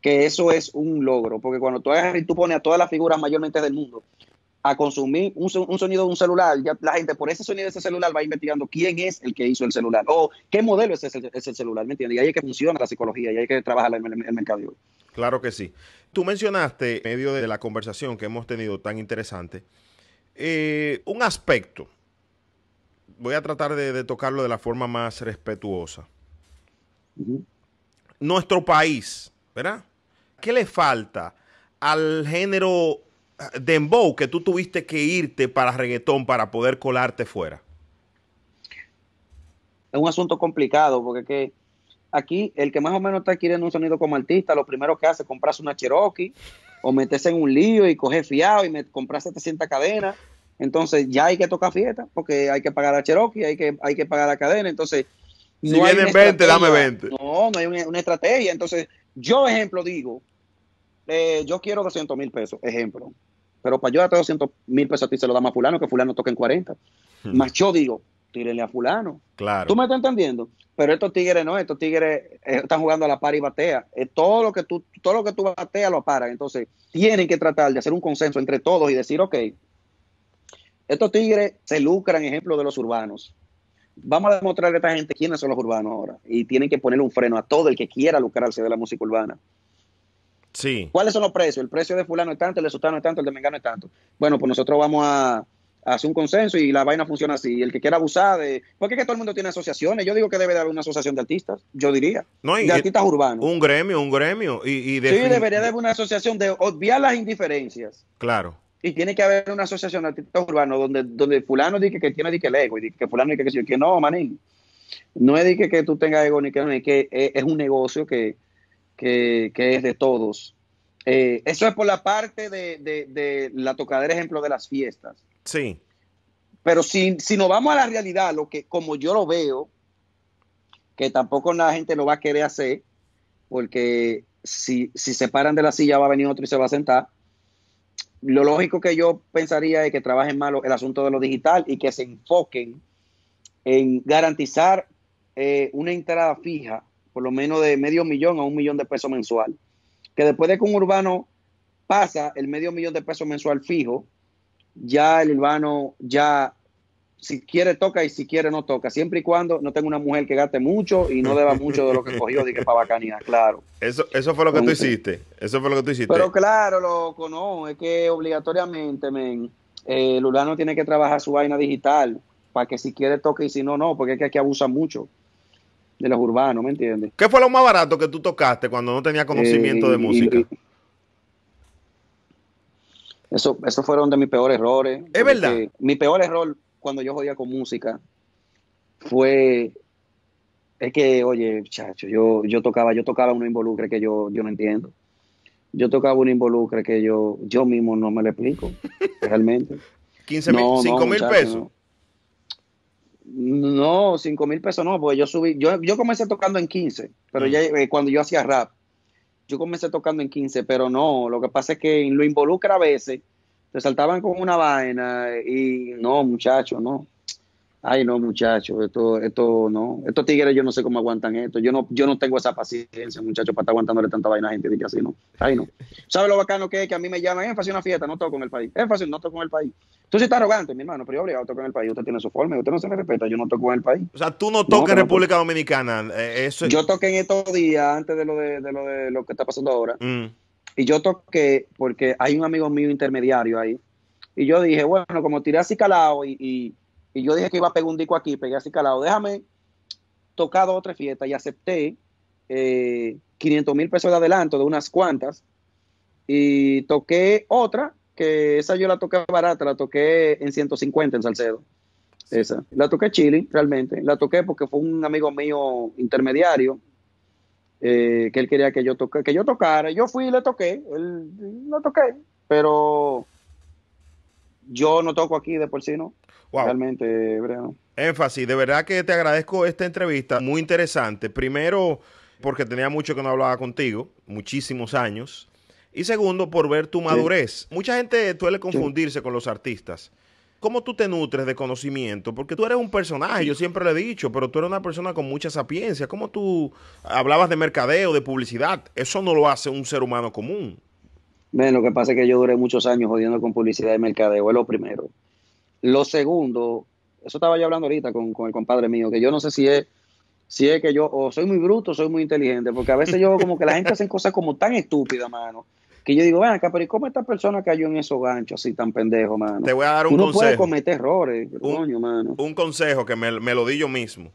Que eso es un logro, porque cuando tú, pones a todas las figuras mayormente del mundo a consumir un, sonido de un celular, ya la gente por ese sonido de ese celular va investigando quién es el que hizo el celular o qué modelo es ese, el celular, ¿me entiendes? Y ahí es que funciona la psicología y hay que trabajar el, el, Claro que sí. Tú mencionaste, en medio de la conversación que hemos tenido tan interesante, eh, un aspecto. Voy a tratar de, tocarlo de la forma más respetuosa. Nuestro país, ¿verdad? ¿Qué le falta al género eh, dembow que tú tuviste que irte para reggaetón para poder colarte fuera? Es un asunto complicado porque es que aquí el que más o menos está adquiriendo un sonido como artista, lo primero que hace es comprarse una Cherokee o meterse en un lío y coger fiado y me, comprarse 700 cadenas. Entonces ya hay que tocar fiesta porque hay que pagar a Cherokee, hay que, hay que pagar la cadena. Entonces, si vienen 20, dame 20. No, no hay una, estrategia. Entonces, yo, ejemplo, digo, eh, yo quiero 200 mil pesos, ejemplo. Pero para yo hasta 200 mil pesos a ti se lo da más fulano que fulano toque en 40. Hmm. Más yo digo, tírenle a fulano. Claro. ¿Tú me estás entendiendo? Pero estos tigres no, estos tigres eh, están jugando a la par y batea. Eh, todo lo que tú, todo lo que tú bateas lo paran. Entonces, tienen que tratar de hacer un consenso entre todos y decir, ok, estos tigres se lucran, ejemplo, de los urbanos. Vamos a demostrarle a esta gente quiénes son los urbanos ahora. Y tienen que poner un freno a todo el que quiera lucrarse de la música urbana. Sí. ¿Cuáles son los precios? El precio de fulano es tanto, el de sotano es tanto, el de mengano es tanto. Bueno, pues nosotros vamos a hace un consenso y la vaina funciona así. El que quiera abusar de. Porque es que todo el mundo tiene asociaciones. Yo digo que debe de haber una asociación de artistas, yo diría. de artistas urbanos. Un gremio, un gremio. Y, Sí, debería de haber una asociación de obviar las indiferencias. Claro. Y tiene que haber una asociación de artistas urbanos donde, donde fulano dice que tiene el ego y que fulano dice que, no, manín. No es de que, tú tengas ego ni que no, es un negocio que, que, es de todos. Eh, eso es por la parte de, de, de la tocadera, ejemplo, de las fiestas. Sí. Pero si, si nos vamos a la realidad, lo que como yo lo veo, que tampoco la gente lo va a querer hacer, porque si, se paran de la silla va a venir otro y se va a sentar. Lo lógico que yo pensaría es que trabajen más el asunto de lo digital y que se enfoquen en garantizar eh, una entrada fija, por lo menos de medio millón a un millón de pesos mensual. Que después de que un urbano pasa el medio millón de pesos mensual fijo, ya el urbano, ya si quiere toca y si quiere no toca, siempre y cuando no tenga una mujer que gaste mucho y no deba mucho de lo que cogió dije para bacanía, claro. Eso, eso fue lo que tú hiciste, eso fue lo que tú hiciste. Pero claro, loco, no, es que obligatoriamente, men, eh, el urbano tiene que trabajar su vaina digital para que si quiere toque y si no, no, porque es que aquí abusa mucho de los urbanos, ¿me entiendes? ¿Qué fue lo más barato que tú tocaste cuando no tenía conocimiento de eh, música? Eso, fueron de mis peores errores. Es verdad. Mi peor error cuando yo jodía con música fue es que, oye, chacho, yo, tocaba, yo tocaba un involucre que yo, yo no entiendo. Yo tocaba un involucre que yo, yo mismo no me lo explico, realmente. 15 mil, 5 mil pesos. No. cinco mil pesos no, porque yo subí, yo, comencé tocando en 15, pero ah. ya eh, cuando yo hacía rap, yo comencé tocando en 15, pero no, lo que pasa es que lo involucra a veces, te saltaban con una vaina y no, muchacho, no ay no muchachos, esto, esto no, estos tigres yo no sé cómo aguantan esto, yo no, yo no tengo esa paciencia, muchachos, para estar aguantándole tanta vaina a gente de así, ¿no? Ay no. ¿Sabes lo bacano que es que a mí me llaman eh, fácil una fiesta, no toco con el país, eh, fácil no toco con el país. Tú sí estás arrogante, mi hermano, pero yo obligado a tocar el país, usted tiene su forma, usted no se le respeta, yo no toco con el país. O sea, tú no tocas República Dominicana. Eh, eso Yo toqué en estos días, antes de lo de, lo que está pasando ahora. Mm. Y yo toqué porque hay un amigo mío intermediario ahí. Y yo dije, bueno, como tiré así calado y y yo dije que iba a pegar un disco aquí, pegué así calado. Déjame tocar otra fiesta y acepté 500 eh, mil pesos de adelanto de unas cuantas. Y toqué otra, que esa yo la toqué barata, la toqué en 150 en Salcedo. Esa. La toqué Chile, realmente. La toqué porque fue un amigo mío intermediario eh, que él quería que yo, toque, que yo tocara. Yo fui y le toqué. Él, toqué. Pero yo no toco aquí de por sí, ¿no? Realmente, Énfasis, de verdad que te agradezco esta entrevista, muy interesante. Primero, porque tenía mucho que no hablaba contigo, muchísimos años. Y segundo, por ver tu madurez. Mucha gente suele confundirse con los artistas. ¿Cómo tú te nutres de conocimiento? Porque tú eres un personaje, yo siempre lo he dicho, pero tú eres una persona con mucha sapiencia. ¿Cómo tú hablabas de mercadeo, de publicidad? Eso no lo hace un ser humano común. Bueno, lo que pasa es que yo duré muchos años jodiendo con publicidad y mercadeo, es lo primero. Lo segundo, eso estaba yo hablando ahorita con, el compadre mío, que yo no sé si es si es que yo o soy muy bruto o soy muy inteligente, porque a veces yo como que la gente hace cosas como tan estúpidas, mano, que yo digo, ven acá, pero ¿y cómo esta persona cayó en esos ganchos así tan pendejo, mano? Te voy a dar un consejo. Uno puede cometer errores, un, coño, mano. Un consejo que me, lo di yo mismo,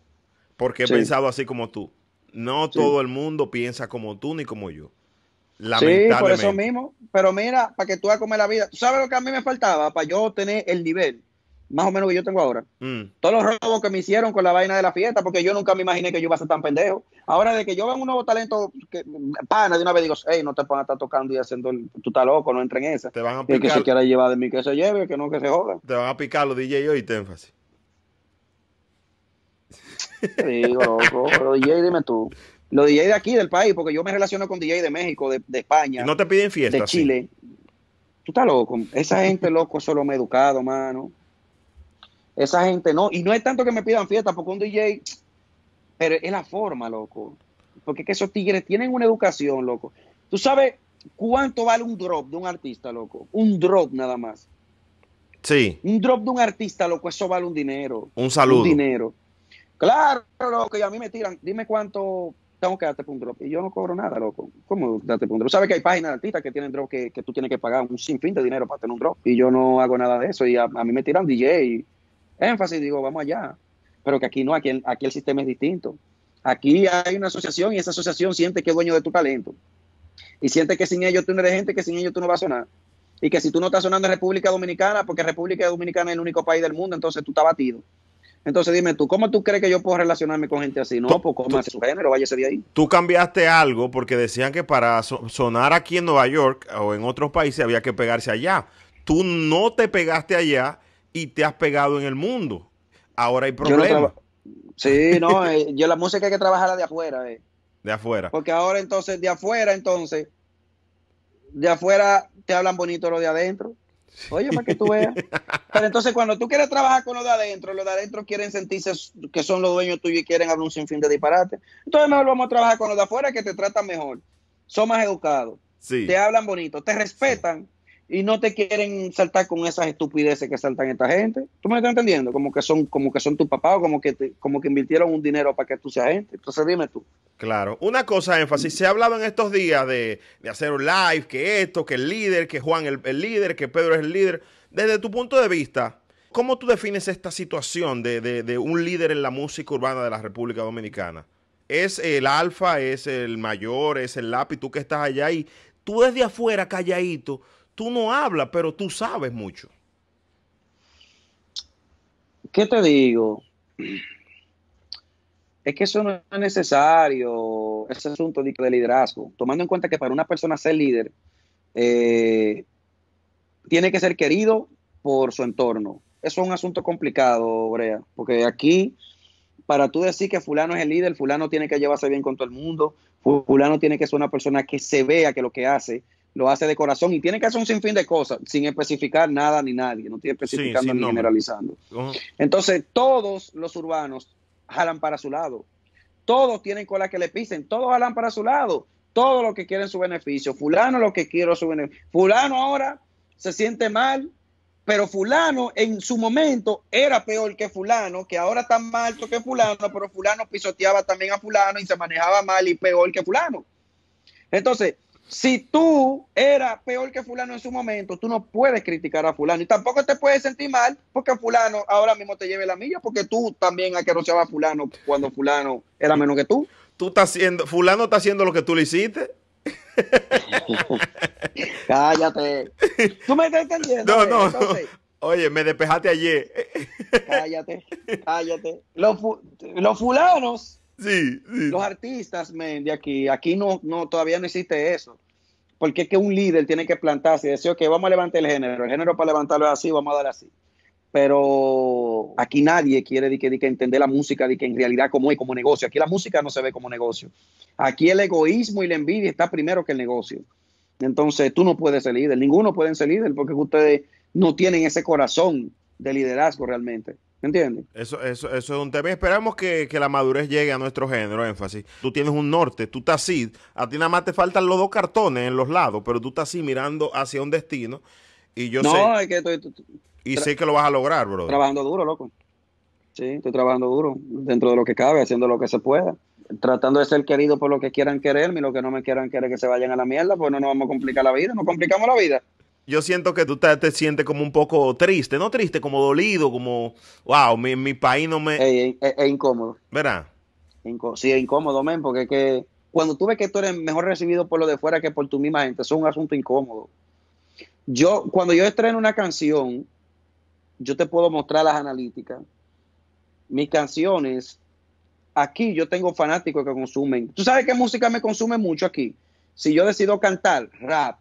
porque he pensado así como tú. No todo el mundo piensa como tú ni como yo. Sí, por eso mismo. Pero mira, para que tú hagas comer la vida, ¿tú sabes lo que a mí me faltaba para yo tener el nivel? más o menos que yo tengo ahora. Mm. Todos los robos que me hicieron con la vaina de la fiesta, porque yo nunca me imaginé que yo iba a ser tan pendejo. Ahora de que yo veo un nuevo talento, que, pana, de una vez digo, hey, no te van a estar tocando y haciendo, tú estás loco, no entren en esa. Te van a picar. que se quiera llevar de mí, que se lleve, que no, que se joda. Te van a picar los DJ hoy, te énfasis. Digo, loco, pero DJ, dime tú. Los DJ de aquí, del país, porque yo me relaciono con DJ de México, de, de España. ¿No te piden fiesta? De Chile. Tú estás loco. Esa gente, loco, solo me educado, mano esa gente no, y no es tanto que me pidan fiesta, porque un DJ, pero es la forma, loco. Porque que esos tigres tienen una educación, loco. Tú sabes cuánto vale un drop de un artista, loco. Un drop nada más. Sí. Un drop de un artista, loco, eso vale un dinero. Un saludo. Un dinero. Claro, loco, y a mí me tiran, dime cuánto tengo que darte por un drop. Y yo no cobro nada, loco. ¿Cómo darte por un drop? ¿Sabes que hay páginas de artistas que tienen drop que, que tú tienes que pagar un sinfín de dinero para tener un drop? Y yo no hago nada de eso. Y a, mí me tiran DJ énfasis, digo, vamos allá. Pero que aquí no, aquí el, aquí el sistema es distinto. Aquí hay una asociación y esa asociación siente que es dueño de tu talento. Y siente que sin ellos tú no eres gente, que sin ellos tú no vas a sonar. Y que si tú no estás sonando en República Dominicana, porque República Dominicana es el único país del mundo, entonces tú estás batido. Entonces dime tú, ¿cómo tú crees que yo puedo relacionarme con gente así? No, pues su género, váyase de ahí. Tú cambiaste algo porque decían que para sonar aquí en Nueva York o en otros países había que pegarse allá. Tú no te pegaste allá y te has pegado en el mundo. Ahora hay problemas. sí, no, eh, yo la música hay que trabajarla de afuera. Eh. De afuera. Porque ahora entonces, de afuera entonces, de afuera te hablan bonito los de adentro. Oye, para que tú veas. Pero entonces cuando tú quieres trabajar con los de adentro, los de adentro quieren sentirse que son los dueños tuyos y quieren hablar un sinfín de disparate. Entonces mejor vamos a trabajar con los de afuera que te tratan mejor. Son más educados. Sí. Te hablan bonito, te respetan y no te quieren saltar con esas estupideces que saltan esta gente. ¿Tú me estás entendiendo? Como que son, como que son tu papá o como que, como que invirtieron un dinero para que tú seas gente. Entonces dime tú. Claro. Una cosa, énfasis, se ha hablado en estos días de, hacer un live, que esto, que el líder, que Juan el, el, líder, que Pedro es el líder. Desde tu punto de vista, ¿cómo tú defines esta situación de, de, de un líder en la música urbana de la República Dominicana? ¿Es el alfa, es el mayor, es el lápiz, tú que estás allá y tú desde afuera, calladito, tú no hablas, pero tú sabes mucho. ¿Qué te digo? Es que eso no es necesario, ese asunto de liderazgo, tomando en cuenta que para una persona ser líder, eh, tiene que ser querido por su entorno. Eso es un asunto complicado, Brea, porque aquí, para tú decir que fulano es el líder, fulano tiene que llevarse bien con todo el mundo, fulano tiene que ser una persona que se vea que lo que hace lo hace de corazón y tiene que hacer un sinfín de cosas sin especificar nada ni nadie, no tiene especificando ni generalizando. Entonces, todos los urbanos jalan para su lado, todos tienen cola que le pisen, todos jalan para su lado, todos los que quieren su beneficio, fulano lo que quiero su beneficio, fulano ahora se siente mal, pero fulano en su momento era peor que fulano, que ahora está más alto que fulano, pero fulano pisoteaba también a fulano y se manejaba mal y peor que fulano. Entonces, si tú eras peor que fulano en su momento, tú no puedes criticar a fulano. Y tampoco te puedes sentir mal porque fulano ahora mismo te lleve la milla, porque tú también aqueroseabas a fulano cuando fulano era menos que tú. Tú estás haciendo, fulano está haciendo lo que tú le hiciste. Cállate. ¿Tú me estás entendiendo? No, no, Oye, me despejaste ayer. cállate, cállate. los fulanos Sí, Los artistas, men, de aquí, aquí no, no, todavía no existe eso. Porque es que un líder tiene que plantarse y decir, ok, vamos a levantar el género, el género para levantarlo es así, vamos a dar así. Pero aquí nadie quiere que, entender la música, de que en realidad como es, como negocio. Aquí la música no se ve como negocio. Aquí el egoísmo y la envidia está primero que el negocio. Entonces tú no puedes ser líder, ninguno puede ser líder porque ustedes no tienen ese corazón de liderazgo realmente. ¿Me entiendes? Eso, eso, eso es un tema. Esperamos que, la madurez llegue a nuestro género, énfasis. Tú tienes un norte, tú estás así. A ti nada más te faltan los dos cartones en los lados, pero tú estás así mirando hacia un destino. Y yo no, sé. que y sé que lo vas a lograr, bro. Trabajando duro, loco. Sí, estoy trabajando duro, dentro de lo que cabe, haciendo lo que se pueda. Tratando de ser querido por lo que quieran quererme y lo que no me quieran querer que se vayan a la mierda, pues no nos vamos a complicar la vida. Nos complicamos la vida yo siento que tú te, sientes como un poco triste, no triste, como dolido, como, wow, mi, mi país no me... Es, incómodo. ¿Verdad? sí, es incómodo, men, porque que cuando tú ves que tú eres mejor recibido por lo de fuera que por tu misma gente, eso es un asunto incómodo. Yo, cuando yo estreno una canción, yo te puedo mostrar las analíticas. Mis canciones, aquí yo tengo fanáticos que consumen. ¿Tú sabes qué música me consume mucho aquí? Si yo decido cantar rap,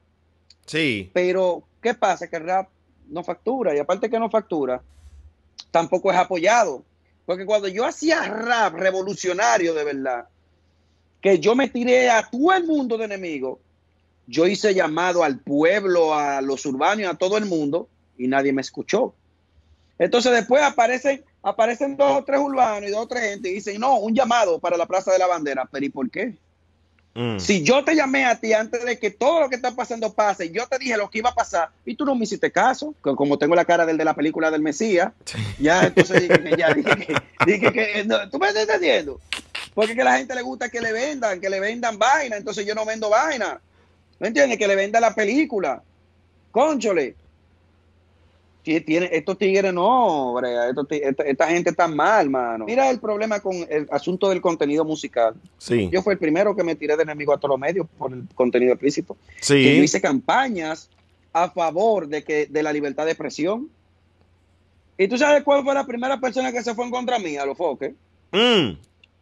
Sí. Pero, ¿qué pasa? Que el rap no factura. Y aparte que no factura, tampoco es apoyado. Porque cuando yo hacía rap revolucionario de verdad, que yo me tiré a todo el mundo de enemigo, yo hice llamado al pueblo, a los urbanos, a todo el mundo, y nadie me escuchó. Entonces después aparecen, aparecen dos o tres urbanos y dos o tres gente y dicen, no, un llamado para la Plaza de la Bandera. Pero ¿y por qué? Mm. Si yo te llamé a ti antes de que todo lo que está pasando pase, yo te dije lo que iba a pasar y tú no me hiciste caso, como tengo la cara del de la película del Mesías, ya entonces dije, que tú me estás entendiendo. Porque que la gente le gusta que le vendan, que le vendan vaina, entonces yo no vendo vaina. ¿Me entiendes? Que le venda la película. Cónchole, tiene, estos tigres no, esta, gente está mal, mano. Mira el problema con el asunto del contenido musical. Sí. Yo fui el primero que me tiré de enemigo a todos los medios por el contenido explícito. yo hice campañas a favor de, que, de la libertad de expresión. ¿Y tú sabes cuál fue la primera persona que se fue en contra mía A los foques. Mm.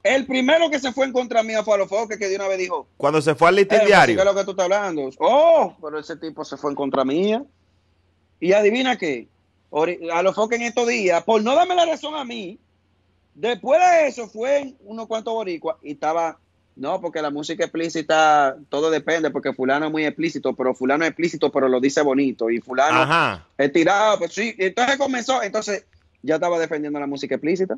El primero que se fue en contra mía fue a los foques, que de una vez dijo. Cuando se fue al listín eh, diario. ¿Qué es lo que tú estás hablando? Oh, pero ese tipo se fue en contra mía. Y adivina qué a lo que en estos días, por no darme la razón a mí. Después de eso fue unos cuantos boricuas y estaba, no, porque la música explícita, todo depende, porque fulano es muy explícito, pero fulano es explícito, pero lo dice bonito, y fulano es tirado, pues sí, entonces comenzó, entonces ya estaba defendiendo la música explícita.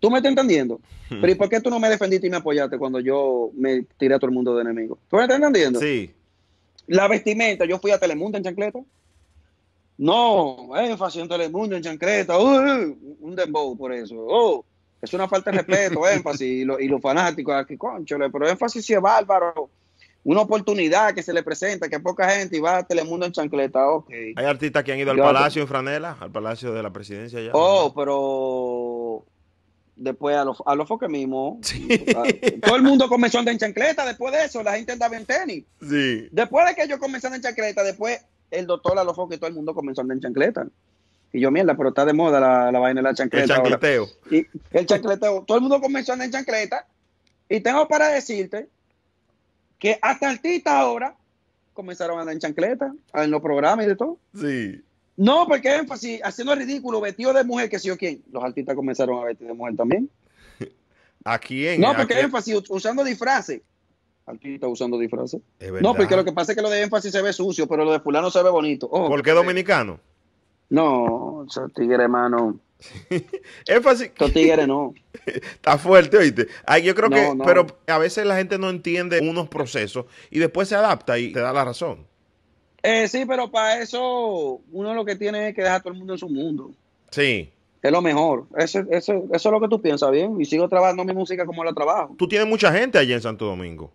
¿Tú me estás entendiendo? Hmm. Pero ¿y por qué tú no me defendiste y me apoyaste cuando yo me tiré a todo el mundo de enemigo? ¿Tú me estás entendiendo? Sí. La vestimenta, yo fui a Telemundo en chancleta. No, énfasis eh, en Telemundo, en chancleta, uh, un dembow por eso. Oh, es una falta de respeto, énfasis. Y, los fanáticos aquí, conchole, pero énfasis sí es bárbaro. Una oportunidad que se le presenta, que poca gente y va a Telemundo en chancleta, ok. Hay artistas que han ido al Palacio en Franela, al Palacio de la Presidencia ya. Oh, pero después a los a foques mismo. Ah, todo el mundo comenzó a en chancleta, después de eso la gente andaba en tenis. Sí. Después de que ellos comenzaron en chancleta, después el doctor a los que y todo el mundo comenzó a andar en chancleta. Y yo, mierda, pero está de moda la, la vaina de la chancleta. El chancleteo. Y el chancleteo. Todo el mundo comenzó a andar en chancleta. Y tengo para decirte que hasta artistas ahora comenzaron a andar en chancleta, en los programas y de todo. Sí. No, porque énfasis, haciendo ridículo, vestido de mujer, que si o quién. Los artistas comenzaron a vestir de mujer también. ¿A quién? No, porque énfasis, usando disfraces. Aquí está usando disfraces. No, porque pues, lo que pasa es que lo de énfasis se ve sucio, pero lo de fulano se ve bonito. Oh, ¿Por qué dominicano? No, tigre, hermano. énfasis. no. está fuerte, oíste. yo creo que, pero a veces la gente no entiende unos procesos y después se adapta y te da la razón. Eh, sí, pero para eso uno lo que tiene es que dejar a todo el mundo en su mundo. Sí es lo mejor. Eso, eso, es lo que tú piensas, bien. Y sigo trabajando mi música como la trabajo. Tú tienes mucha gente allí en Santo Domingo.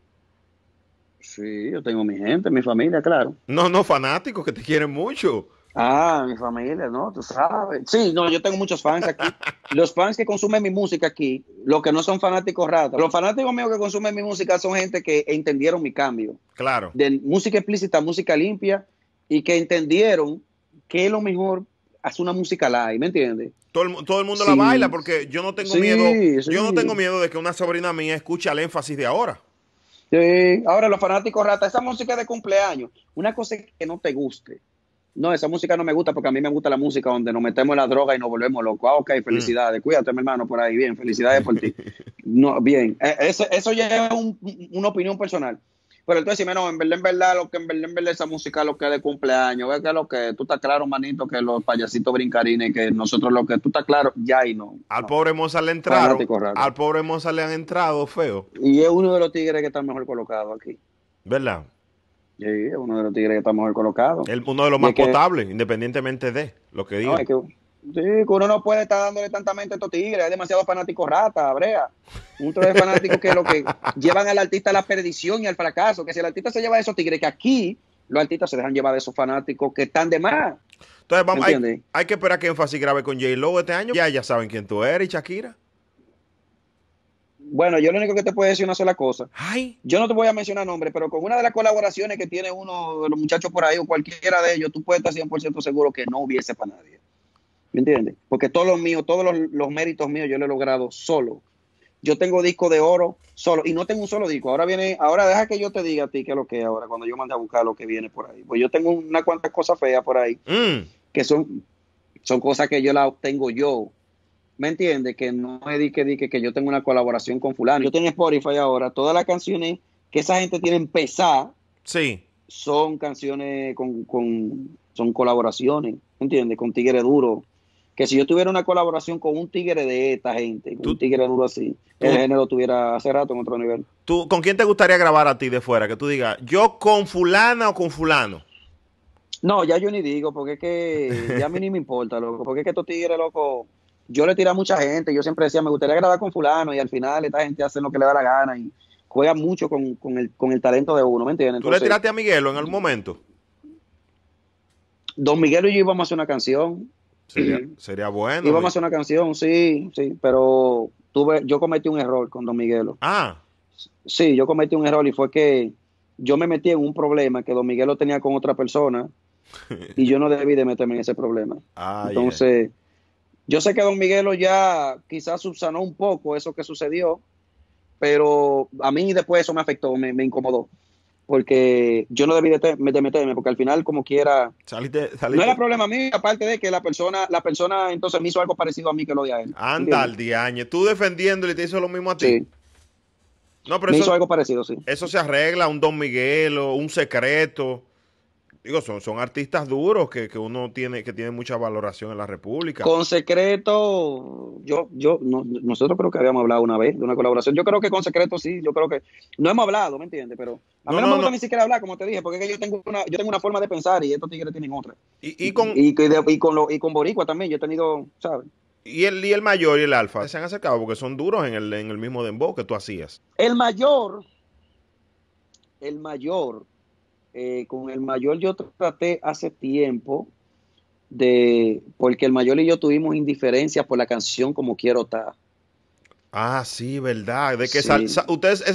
Sí, yo tengo mi gente, mi familia, claro. No, no, fanáticos que te quieren mucho. Ah, mi familia, ¿no? Tú sabes. Sí, no, yo tengo muchos fans aquí. Los fans que consumen mi música aquí, los que no son fanáticos rata, los fanáticos míos que consumen mi música son gente que entendieron mi cambio. Claro. De música explícita, música limpia, y que entendieron que es lo mejor hacer una música live, ¿me entiendes? Todo el, mundo la baila porque yo no tengo miedo. Yo no tengo miedo de que una sobrina mía escuche el énfasis de ahora. Sí, este, ahora los fanáticos rata, esa música de cumpleaños, una cosa que no te guste. No, esa música no me gusta porque a mí me gusta la música donde nos metemos la droga y nos volvemos locos. Ah, ok, felicidades. Mm. Cuídate, mi hermano, por ahí. Bien, felicidades por ti. No, bien, eh, eso, eso ya es un, una opinión personal. Pero entonces, no, en verdad, en verdad, lo que en verdad, verdad, esa música lo que es de cumpleaños, ¿ves que lo que tú estás claro, manito, que los payasitos brincarines, que nosotros lo que tú estás claro, ya y no. Al pobre Mozart le entraron, al pobre Mozart le han entrado feo. Y es uno de los tigres que está mejor colocado aquí. ¿Verdad? Sí, es uno de los tigres que está mejor colocado. Es uno de los más potables, independientemente de lo que diga. Sí, que uno no puede estar dándole tantamente a estos tigres. Hay demasiados fanáticos rata, brea. Muchos de fanáticos que lo que llevan al artista a la perdición y al fracaso. Que si el artista se lleva a esos tigres, que aquí los artistas se dejan llevar de esos fanáticos que están de más. Entonces, vamos, hay, hay, que esperar que Énfasis grabe con J-Lo este año. Ya, ya saben quién tú eres, Shakira. Bueno, yo lo único que te puedo decir es una sola cosa. Ay. Yo no te voy a mencionar nombres, pero con una de las colaboraciones que tiene uno de los muchachos por ahí o cualquiera de ellos, tú puedes estar 100% seguro que no hubiese para nadie. ¿Me entiendes? Porque todos los míos, todos los, méritos míos yo lo he logrado solo. Yo tengo disco de oro solo y no tengo un solo disco. Ahora viene, ahora deja que yo te diga a ti qué es lo que es ahora, cuando yo mande a buscar lo que viene por ahí. Pues yo tengo una cuantas cosas feas por ahí mm. que son, son cosas que yo las obtengo yo. ¿Me entiendes? Que no es di que, que, yo tengo una colaboración con fulano. Yo tengo Spotify ahora. Todas las canciones que esa gente tiene empezar sí. son canciones con, con son colaboraciones. ¿Me entiendes? Con Tigre Duro que si yo tuviera una colaboración con un tigre de esta gente, un tigre duro así, el género tuviera hace rato en otro nivel. ¿Tú, ¿Con quién te gustaría grabar a ti de fuera? Que tú digas, yo con fulana o con fulano. No, ya yo ni digo, porque es que ya a mí ni me importa, loco, porque es que estos tigres, loco, yo le tiré a mucha gente, yo siempre decía, me gustaría grabar con fulano y al final esta gente hace lo que le da la gana y juega mucho con, el, talento de uno, ¿me entiendes? ¿Tú le tiraste a Miguelo en algún momento? Don Miguelo y yo íbamos a hacer una canción Sería, bueno. Íbamos a hacer una canción, sí, sí, pero tuve, yo cometí un error con Don Miguelo. Ah. Sí, yo cometí un error y fue que yo me metí en un problema que Don Miguelo tenía con otra persona y yo no debí de meterme en ese problema. Ah, Entonces, yo sé que Don Miguelo ya quizás subsanó un poco eso que sucedió, pero a mí después eso me afectó, me incomodó porque yo no debí de, meterme, porque al final, como quiera, no era problema mío, aparte de que la persona, la persona entonces me hizo algo parecido a mí que lo di a él. Anda al diañe, tú defendiéndole y te hizo lo mismo a ti. Sí. No, pero me hizo algo parecido, sí. Eso se arregla, un Don Miguel o un secreto digo, son, son artistas duros que, uno tiene, que tiene mucha valoración en la República. Con secreto, yo, yo, nosotros creo que habíamos hablado una vez de una colaboración. Yo creo que con secreto sí, yo creo que no hemos hablado, ¿me entiendes? Pero a mí no, me gusta ni siquiera hablar, como te dije, porque yo tengo una, yo tengo una forma de pensar y estos tigres tienen otra. Y, y con y con Boricua también, yo he tenido, ¿sabes? Y el, y el mayor y el alfa se han acercado porque son duros en el, en el mismo dembow que tú hacías. El mayor, el mayor eh, con el mayor yo traté hace tiempo de, porque el mayor y yo tuvimos indiferencia por la canción Como Quiero Estar. Ah, sí, verdad. De que esa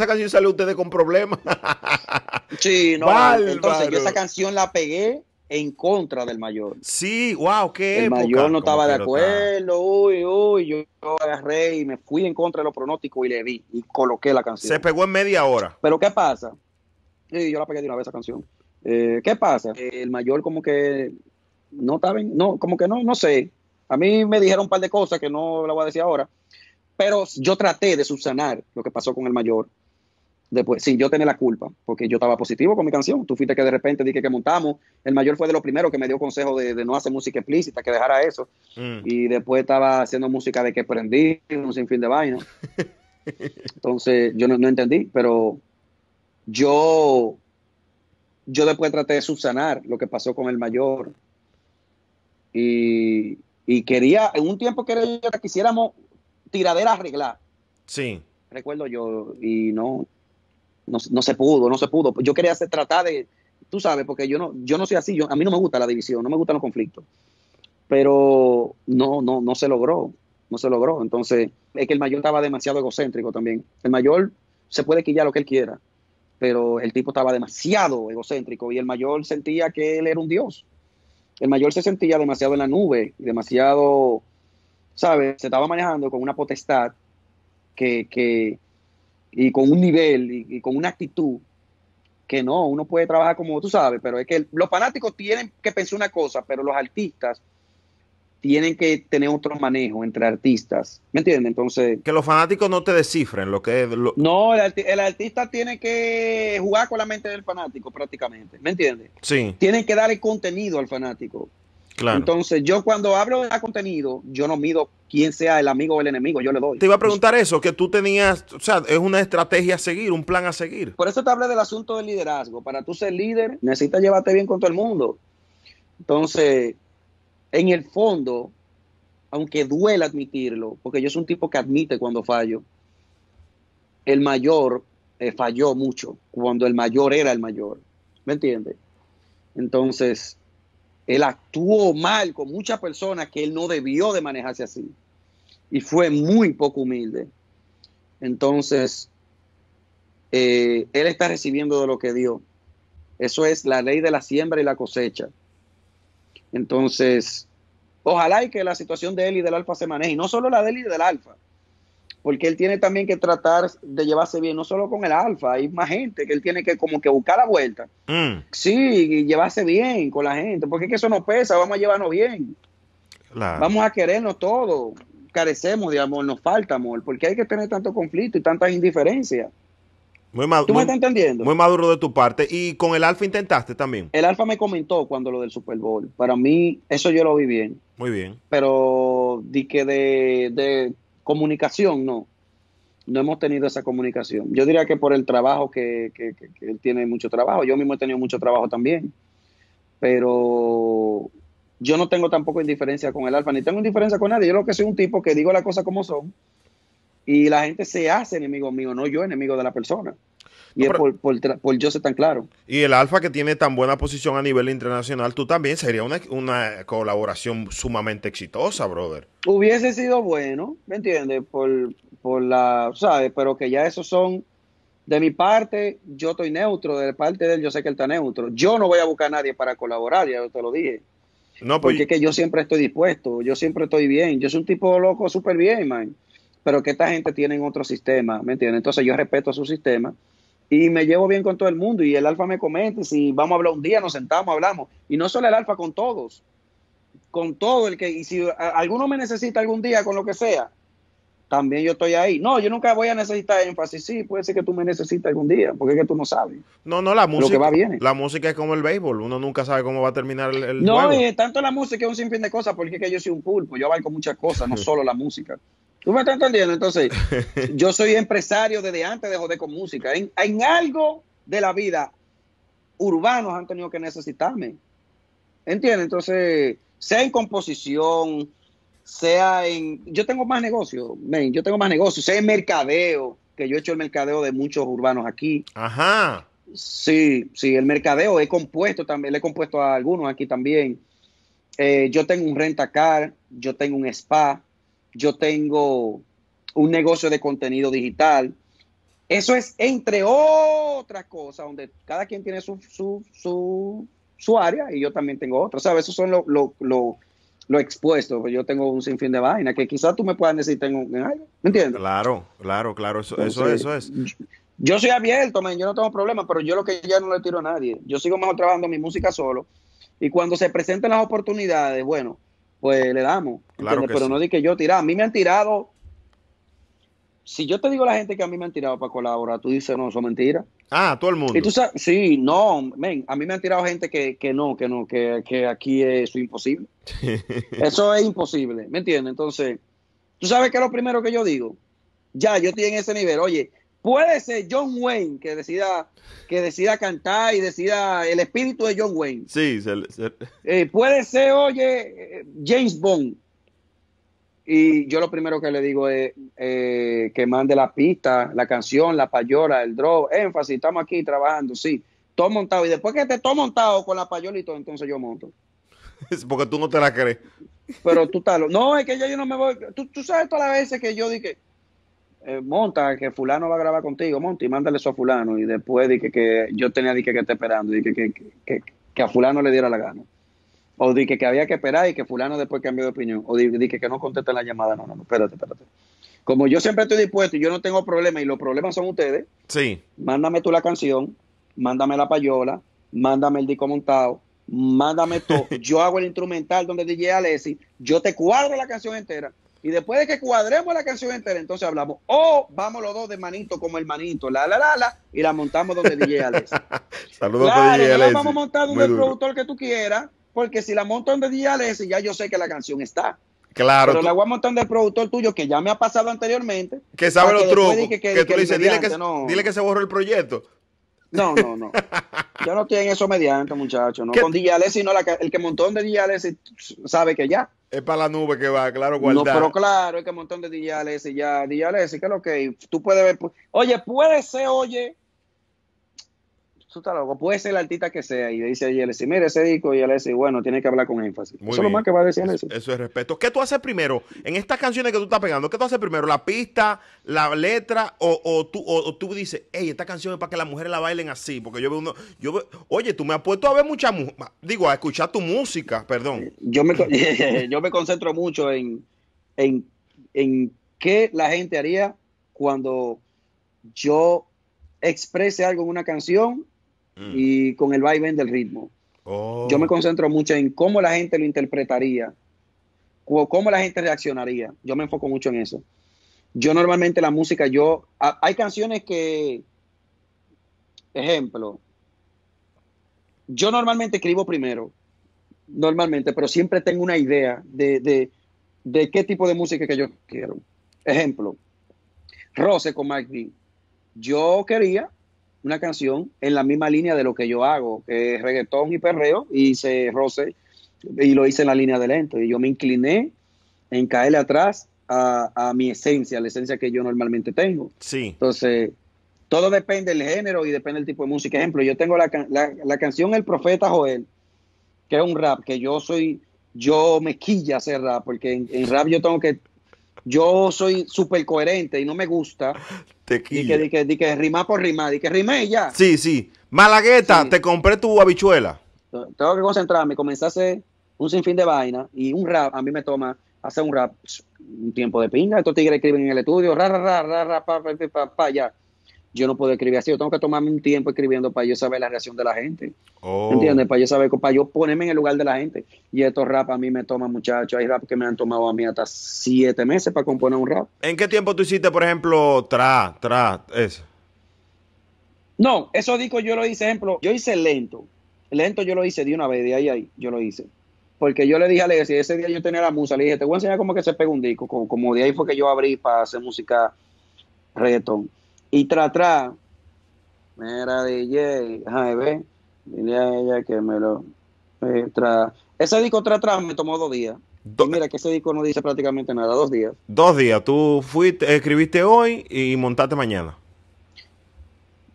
canción sale ustedes con problemas. sí, no. Entonces yo esa canción la pegué en contra del mayor. Sí, wow, qué. El mayor no estaba de acuerdo, uy, uy, yo agarré y me fui en contra de los pronósticos y le vi y coloqué la canción. Se pegó en media hora. Pero ¿qué pasa? Y yo la pegué de una vez esa canción. Eh, ¿Qué pasa? El mayor como que no saben, no, como que no, no sé. A mí me dijeron un par de cosas que no la voy a decir ahora, pero yo traté de subsanar lo que pasó con el mayor después, sin yo tener la culpa, porque yo estaba positivo con mi canción. Tú fuiste que de repente dije que montamos. El mayor fue de los primeros que me dio consejo de, no hacer música explícita, que dejara eso. Mm. Y después estaba haciendo música de que prendí un sinfín de vaina. Entonces yo no entendí, pero yo, yo después traté de subsanar lo que pasó con el mayor. Y, y quería, en un tiempo que quisiéramos tiradera arreglar. Sí. Recuerdo yo, y no, no, se pudo, no se pudo. Yo quería hacer, tratar de, tú sabes, porque yo no, yo no soy así, yo, a mí no me gusta la división, no me gustan los conflictos. Pero no, no, no se logró, no se logró. Entonces, es que el mayor estaba demasiado egocéntrico también. El mayor se puede quillar lo que él quiera pero el tipo estaba demasiado egocéntrico y el mayor sentía que él era un dios. El mayor se sentía demasiado en la nube, demasiado, ¿sabes? Se estaba manejando con una potestad que, que y con un nivel y, con una actitud que no, uno puede trabajar como tú sabes, pero es que los fanáticos tienen que pensar una cosa, pero los artistas tienen que tener otro manejo entre artistas. ¿Me entiendes? Entonces. Que los fanáticos no te descifren lo que es. No, el, artista tiene que jugar con la mente del fanático prácticamente. ¿Me entiendes? Sí. Tienen que dar el contenido al fanático. Claro. Entonces, yo cuando hablo de contenido, yo no mido quién sea el amigo o el enemigo, yo le doy. Te iba a preguntar eso, que tú tenías, o sea, es una estrategia a seguir, un plan a seguir. Por eso te hablé del asunto del liderazgo. Para tú ser líder, necesitas llevarte bien con todo el mundo. Entonces, en el fondo, aunque duela admitirlo, porque yo soy un tipo que admite cuando fallo, el mayor eh, falló mucho cuando el mayor era el mayor. ¿Me entiendes? Entonces, él actuó mal con muchas personas que él no debió de manejarse así. Y fue muy poco humilde. Entonces, eh, él está recibiendo de lo que dio. Eso es la ley de la siembra y la cosecha. Entonces, ojalá y que la situación de él y del Alfa se maneje, y no solo la de él y del Alfa, porque él tiene también que tratar de llevarse bien, no solo con el Alfa, hay más gente que él tiene que como que buscar la vuelta. Mm. Sí, y llevarse bien con la gente, porque es que eso nos pesa, vamos a llevarnos bien. Vamos a querernos todos, carecemos de amor, nos falta amor, porque hay que tener tanto conflicto y tantas indiferencias. Muy ¿Tú entendiendo? Muy maduro de tu parte. ¿Y con el Alfa intentaste también? El Alfa me comentó cuando lo del Super Bowl. Para mí, eso yo lo vi bien. Muy bien. Pero di que de, de comunicación, no. No hemos tenido esa comunicación. Yo diría que por el trabajo que, que, que él tiene mucho trabajo. Yo mismo he tenido mucho trabajo también. Pero yo no tengo tampoco indiferencia con el Alfa, ni tengo indiferencia con nadie. Yo lo que soy un tipo que digo las cosas como son y la gente se hace enemigo mío, no yo enemigo de la persona. Y es por, por, por, yo ser tan claro. Y el Alfa que tiene tan buena posición a nivel internacional, tú también sería una, colaboración sumamente exitosa, brother. Hubiese sido bueno, ¿me entiendes? Por, por la, ¿sabes? Pero que ya esos son, de mi parte, yo estoy neutro, de parte de él yo sé que él está neutro. Yo no voy a buscar a nadie para colaborar, ya te lo dije. No, pues, Porque es que yo siempre estoy dispuesto, yo siempre estoy bien, yo soy un tipo loco súper bien, man pero que esta gente tiene otro sistema, ¿me entiendes? Entonces yo respeto su sistema y me llevo bien con todo el mundo y el alfa me comenta, si vamos a hablar un día, nos sentamos, hablamos, y no solo el alfa, con todos, con todo el que, y si alguno me necesita algún día con lo que sea, también yo estoy ahí. No, yo nunca voy a necesitar énfasis. Sí, puede ser que tú me necesites algún día, porque es que tú no sabes. No, no, la música. Lo que va bien, La música es como el béisbol. Uno nunca sabe cómo va a terminar el, no, eh, tanto la música es un sinfín de cosas, porque es que yo soy un pulpo. Yo abarco muchas cosas, no solo la música. Tú me estás entendiendo. Entonces, yo soy empresario desde antes de joder con música. En, algo de la vida, urbanos han tenido que necesitarme. ¿Entiendes? Entonces, sea en composición, sea en. Yo tengo más negocios, yo tengo más negocios. sea en mercadeo, que yo he hecho el mercadeo de muchos urbanos aquí. Ajá. Sí, sí, el mercadeo he compuesto también, le he compuesto a algunos aquí también. Eh, yo tengo un rentacar, yo tengo un spa, yo tengo un negocio de contenido digital. Eso es entre otras cosas, donde cada quien tiene su, su, área y yo también tengo otra. ¿Sabes? Esos son los lo, lo, lo yo tengo un sinfín de vainas que quizás tú me puedas necesitar en, en algo, ¿me entiendes? Claro, claro, claro, eso, eso, eso es. Yo soy abierto, man, yo no tengo problema, pero yo lo que ya no le tiro a nadie. Yo sigo mejor trabajando mi música solo y cuando se presenten las oportunidades, bueno, pues le damos. Pero no di que yo tira, A mí me han tirado. Si yo te digo a la gente que a mí me han tirado para colaborar, tú dices, no, eso es mentira. Ah, todo el mundo. Y tú sabes, sí, no, a mí me han tirado gente que, que no, que no, que, aquí eso es imposible. eso es imposible, ¿me entiendes? Entonces, tú sabes que lo primero que yo digo. Ya, yo estoy en ese nivel. Oye, Puede ser John Wayne que decida, que decida cantar y decida el espíritu de John Wayne. Sí, eh, puede ser, oye, James Bond. Y yo lo primero que le digo es eh, que mande la pista, la canción, la payola, el drop, énfasis, estamos aquí trabajando, sí, todo montado. Y después que esté todo montado con la payola y todo, entonces yo monto. Es porque tú no te la crees. Pero tú talo, No, es que yo no me voy. tú sabes todas las veces que yo dije, eh, monta que fulano va a grabar contigo, monta y mándale eso a fulano. Y después dije que, yo tenía dije que estar esperando, y que, que, a fulano le diera la gana. O dije que había que esperar y que fulano después cambió de opinión. O dije que no contesta la llamada. No, no, espérate, espérate. Como yo siempre estoy dispuesto y yo no tengo problema y los problemas son ustedes, sí. mándame tú la canción, mándame la payola, mándame el disco montado, mándame todo. yo hago el instrumental donde DJ Alessi, yo te cuadro la canción entera y después de que cuadremos la canción entera, entonces hablamos. O oh, vamos los dos de manito como el manito, la la la la, y la montamos donde DJ Alex. Saludos claro, DJ la vamos a montar donde el productor que tú quieras, porque si la montan donde DJ Alex, ya yo sé que la canción está. Claro. Pero la voy a montar el productor tuyo que ya me ha pasado anteriormente. Que sabe los trucos. Que, tú dices, dile que, se borró el proyecto. No, no, no. Yo no estoy eso mediante, muchachos. No. Con DJ sino sino el que montó donde DJ Alessi sabe que ya. Es para la nube que va, claro, guardar. No, pero claro, hay que un montón de y ya, y que es lo que tú puedes ver. Oye, puede ser, oye, puede ser la artista que sea. Y le dice a Yelesi, mira ese disco, y él dice, bueno, tiene que hablar con énfasis. eso es lo más que va a decir Eso, eso es respeto. ¿Qué tú haces primero? En estas canciones que tú estás pegando, ¿qué tú haces primero? ¿La pista, la letra, o, tú, tú dices, hey, esta canción es para que las mujeres la bailen así? Porque yo veo uno, yo oye, tú me has puesto a ver mucha, digo, a escuchar tu música, perdón. Yo me, yo me concentro mucho en, en, en qué la gente haría cuando yo exprese algo en una canción Mm. y con el vaivén del ritmo. Oh. Yo me concentro mucho en cómo la gente lo interpretaría, cómo la gente reaccionaría. Yo me enfoco mucho en eso. Yo normalmente la música, yo, hay canciones que, ejemplo, yo normalmente escribo primero, normalmente, pero siempre tengo una idea de, qué tipo de música que yo quiero. Ejemplo, Rose con Mike Dean Yo quería una canción en la misma línea de lo que yo hago, que es reggaetón y perreo, y se roce, y lo hice en la línea de lento. Y yo me incliné en caerle atrás a, mi esencia, la esencia que yo normalmente tengo. Sí. Entonces, todo depende del género y depende del tipo de música. Ejemplo, yo tengo la, canción El Profeta Joel, que es un rap, que yo soy, yo me quilla hacer rap, porque en, en rap yo tengo que yo soy súper coherente y no me gusta Tequila. que, di que, rima por rima, di que rimé ya. Sí, sí. Malagueta, te compré tu habichuela. Tengo que concentrarme, comencé a hacer un sinfín de vaina y un rap, a mí me toma hacer un rap un tiempo de pinga, estos tigres escriben en el estudio, ra, ra, ra, ra, ya yo no puedo escribir así. Yo tengo que tomarme un tiempo escribiendo para yo saber la reacción de la gente. Oh. ¿Entiendes? Para yo saber, para yo ponerme en el lugar de la gente. Y estos rap a mí me toman, muchachos. Hay rap que me han tomado a mí hasta siete meses para componer un rap. ¿En qué tiempo tú hiciste, por ejemplo, tra, tra, eso? No, esos discos yo lo hice, ejemplo, yo hice lento. Lento yo lo hice de una vez, de ahí ahí, yo lo hice. Porque yo le dije a Legacy, ese día yo tenía la musa, le dije, te voy a enseñar cómo que se pega un disco. Como, como de ahí fue que yo abrí para hacer música reggaetón. Y tra, atrás Mira, DJ, JB dile a ella que me lo. Ese disco tra, atrás me tomó dos días. mira que ese disco no dice prácticamente nada, dos días. Dos días, tú fuiste, escribiste hoy y montaste mañana.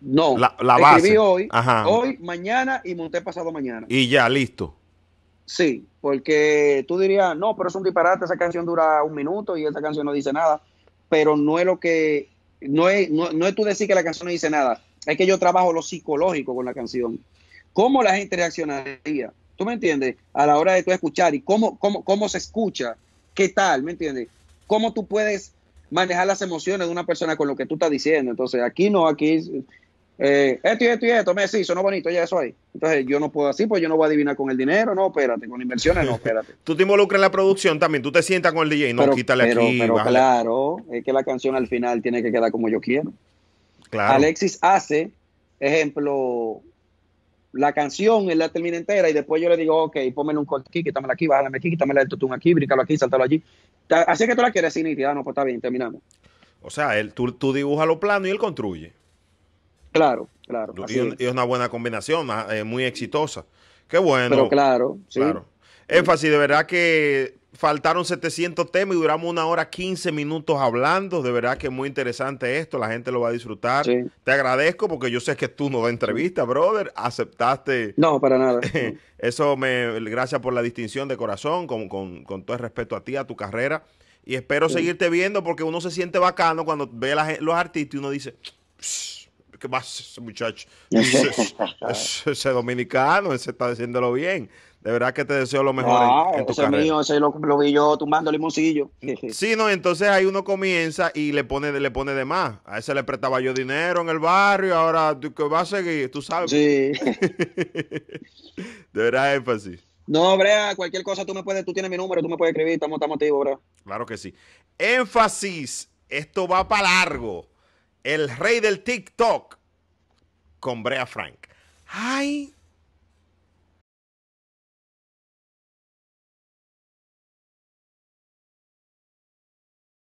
No, la, la base. escribí hoy, hoy, mañana y monté pasado mañana. Y ya, listo. Sí, porque tú dirías, no, pero es un disparate, esa canción dura un minuto y esa canción no dice nada, pero no es lo que no es, no, es tú decir que la canción no dice nada, es que yo trabajo lo psicológico con la canción. ¿Cómo la gente reaccionaría? ¿Tú me entiendes? A la hora de tú escuchar y cómo, cómo, cómo se escucha, qué tal, ¿me entiendes? ¿Cómo tú puedes manejar las emociones de una persona con lo que tú estás diciendo? Entonces, aquí no, aquí eh, esto y esto y esto, me decís, sonó bonito, ya eso ahí. Entonces yo no puedo así, pues yo no voy a adivinar con el dinero, no, espérate, con inversiones, no, espérate. tú te involucras en la producción también, tú te sientas con el DJ, no, quítale aquí. claro, es que la canción al final tiene que quedar como yo quiero. Alexis hace, ejemplo, la canción, él la termina entera y después yo le digo, ok, pónmelo un corte aquí, quítamela aquí, bájame aquí, quítamela el tutún aquí, brícalo aquí, saltalo allí. Así que tú la quieres sin no, pues está bien, terminamos. O sea, él, tú, tú dibujas los planos y él construye. Claro, claro. Y, es. una buena combinación, ah, eh, muy exitosa. Qué bueno. Pero claro, sí. Claro. Énfasis, de verdad que faltaron 700 temas y duramos una hora 15 minutos hablando. De verdad que es muy interesante esto, la gente lo va a disfrutar. Te agradezco porque yo sé que tú no da entrevista, brother. Aceptaste. No, para nada. Eso me. Gracias por la distinción de corazón, con, con, todo el respeto a ti, a tu carrera. Y espero seguirte viendo porque uno se siente bacano cuando ve a los artistas y uno dice. ¿Qué más, muchacho? Ese, ese dominicano, ese está diciéndolo bien. De verdad que te deseo lo mejor ah, ese carrera. mío, ese lo, vi yo tumbando limoncillo. sí, no, entonces ahí uno comienza y le pone, le pone de más. A ese le prestaba yo dinero en el barrio, ahora tú que vas a seguir, tú sabes. Sí. de verdad, énfasis. No, Brea, cualquier cosa tú me puedes, tú tienes mi número, tú me puedes escribir, estamos, estamos activos, Claro que sí. Énfasis, esto va para largo el rey del TikTok con Brea Frank. Ay,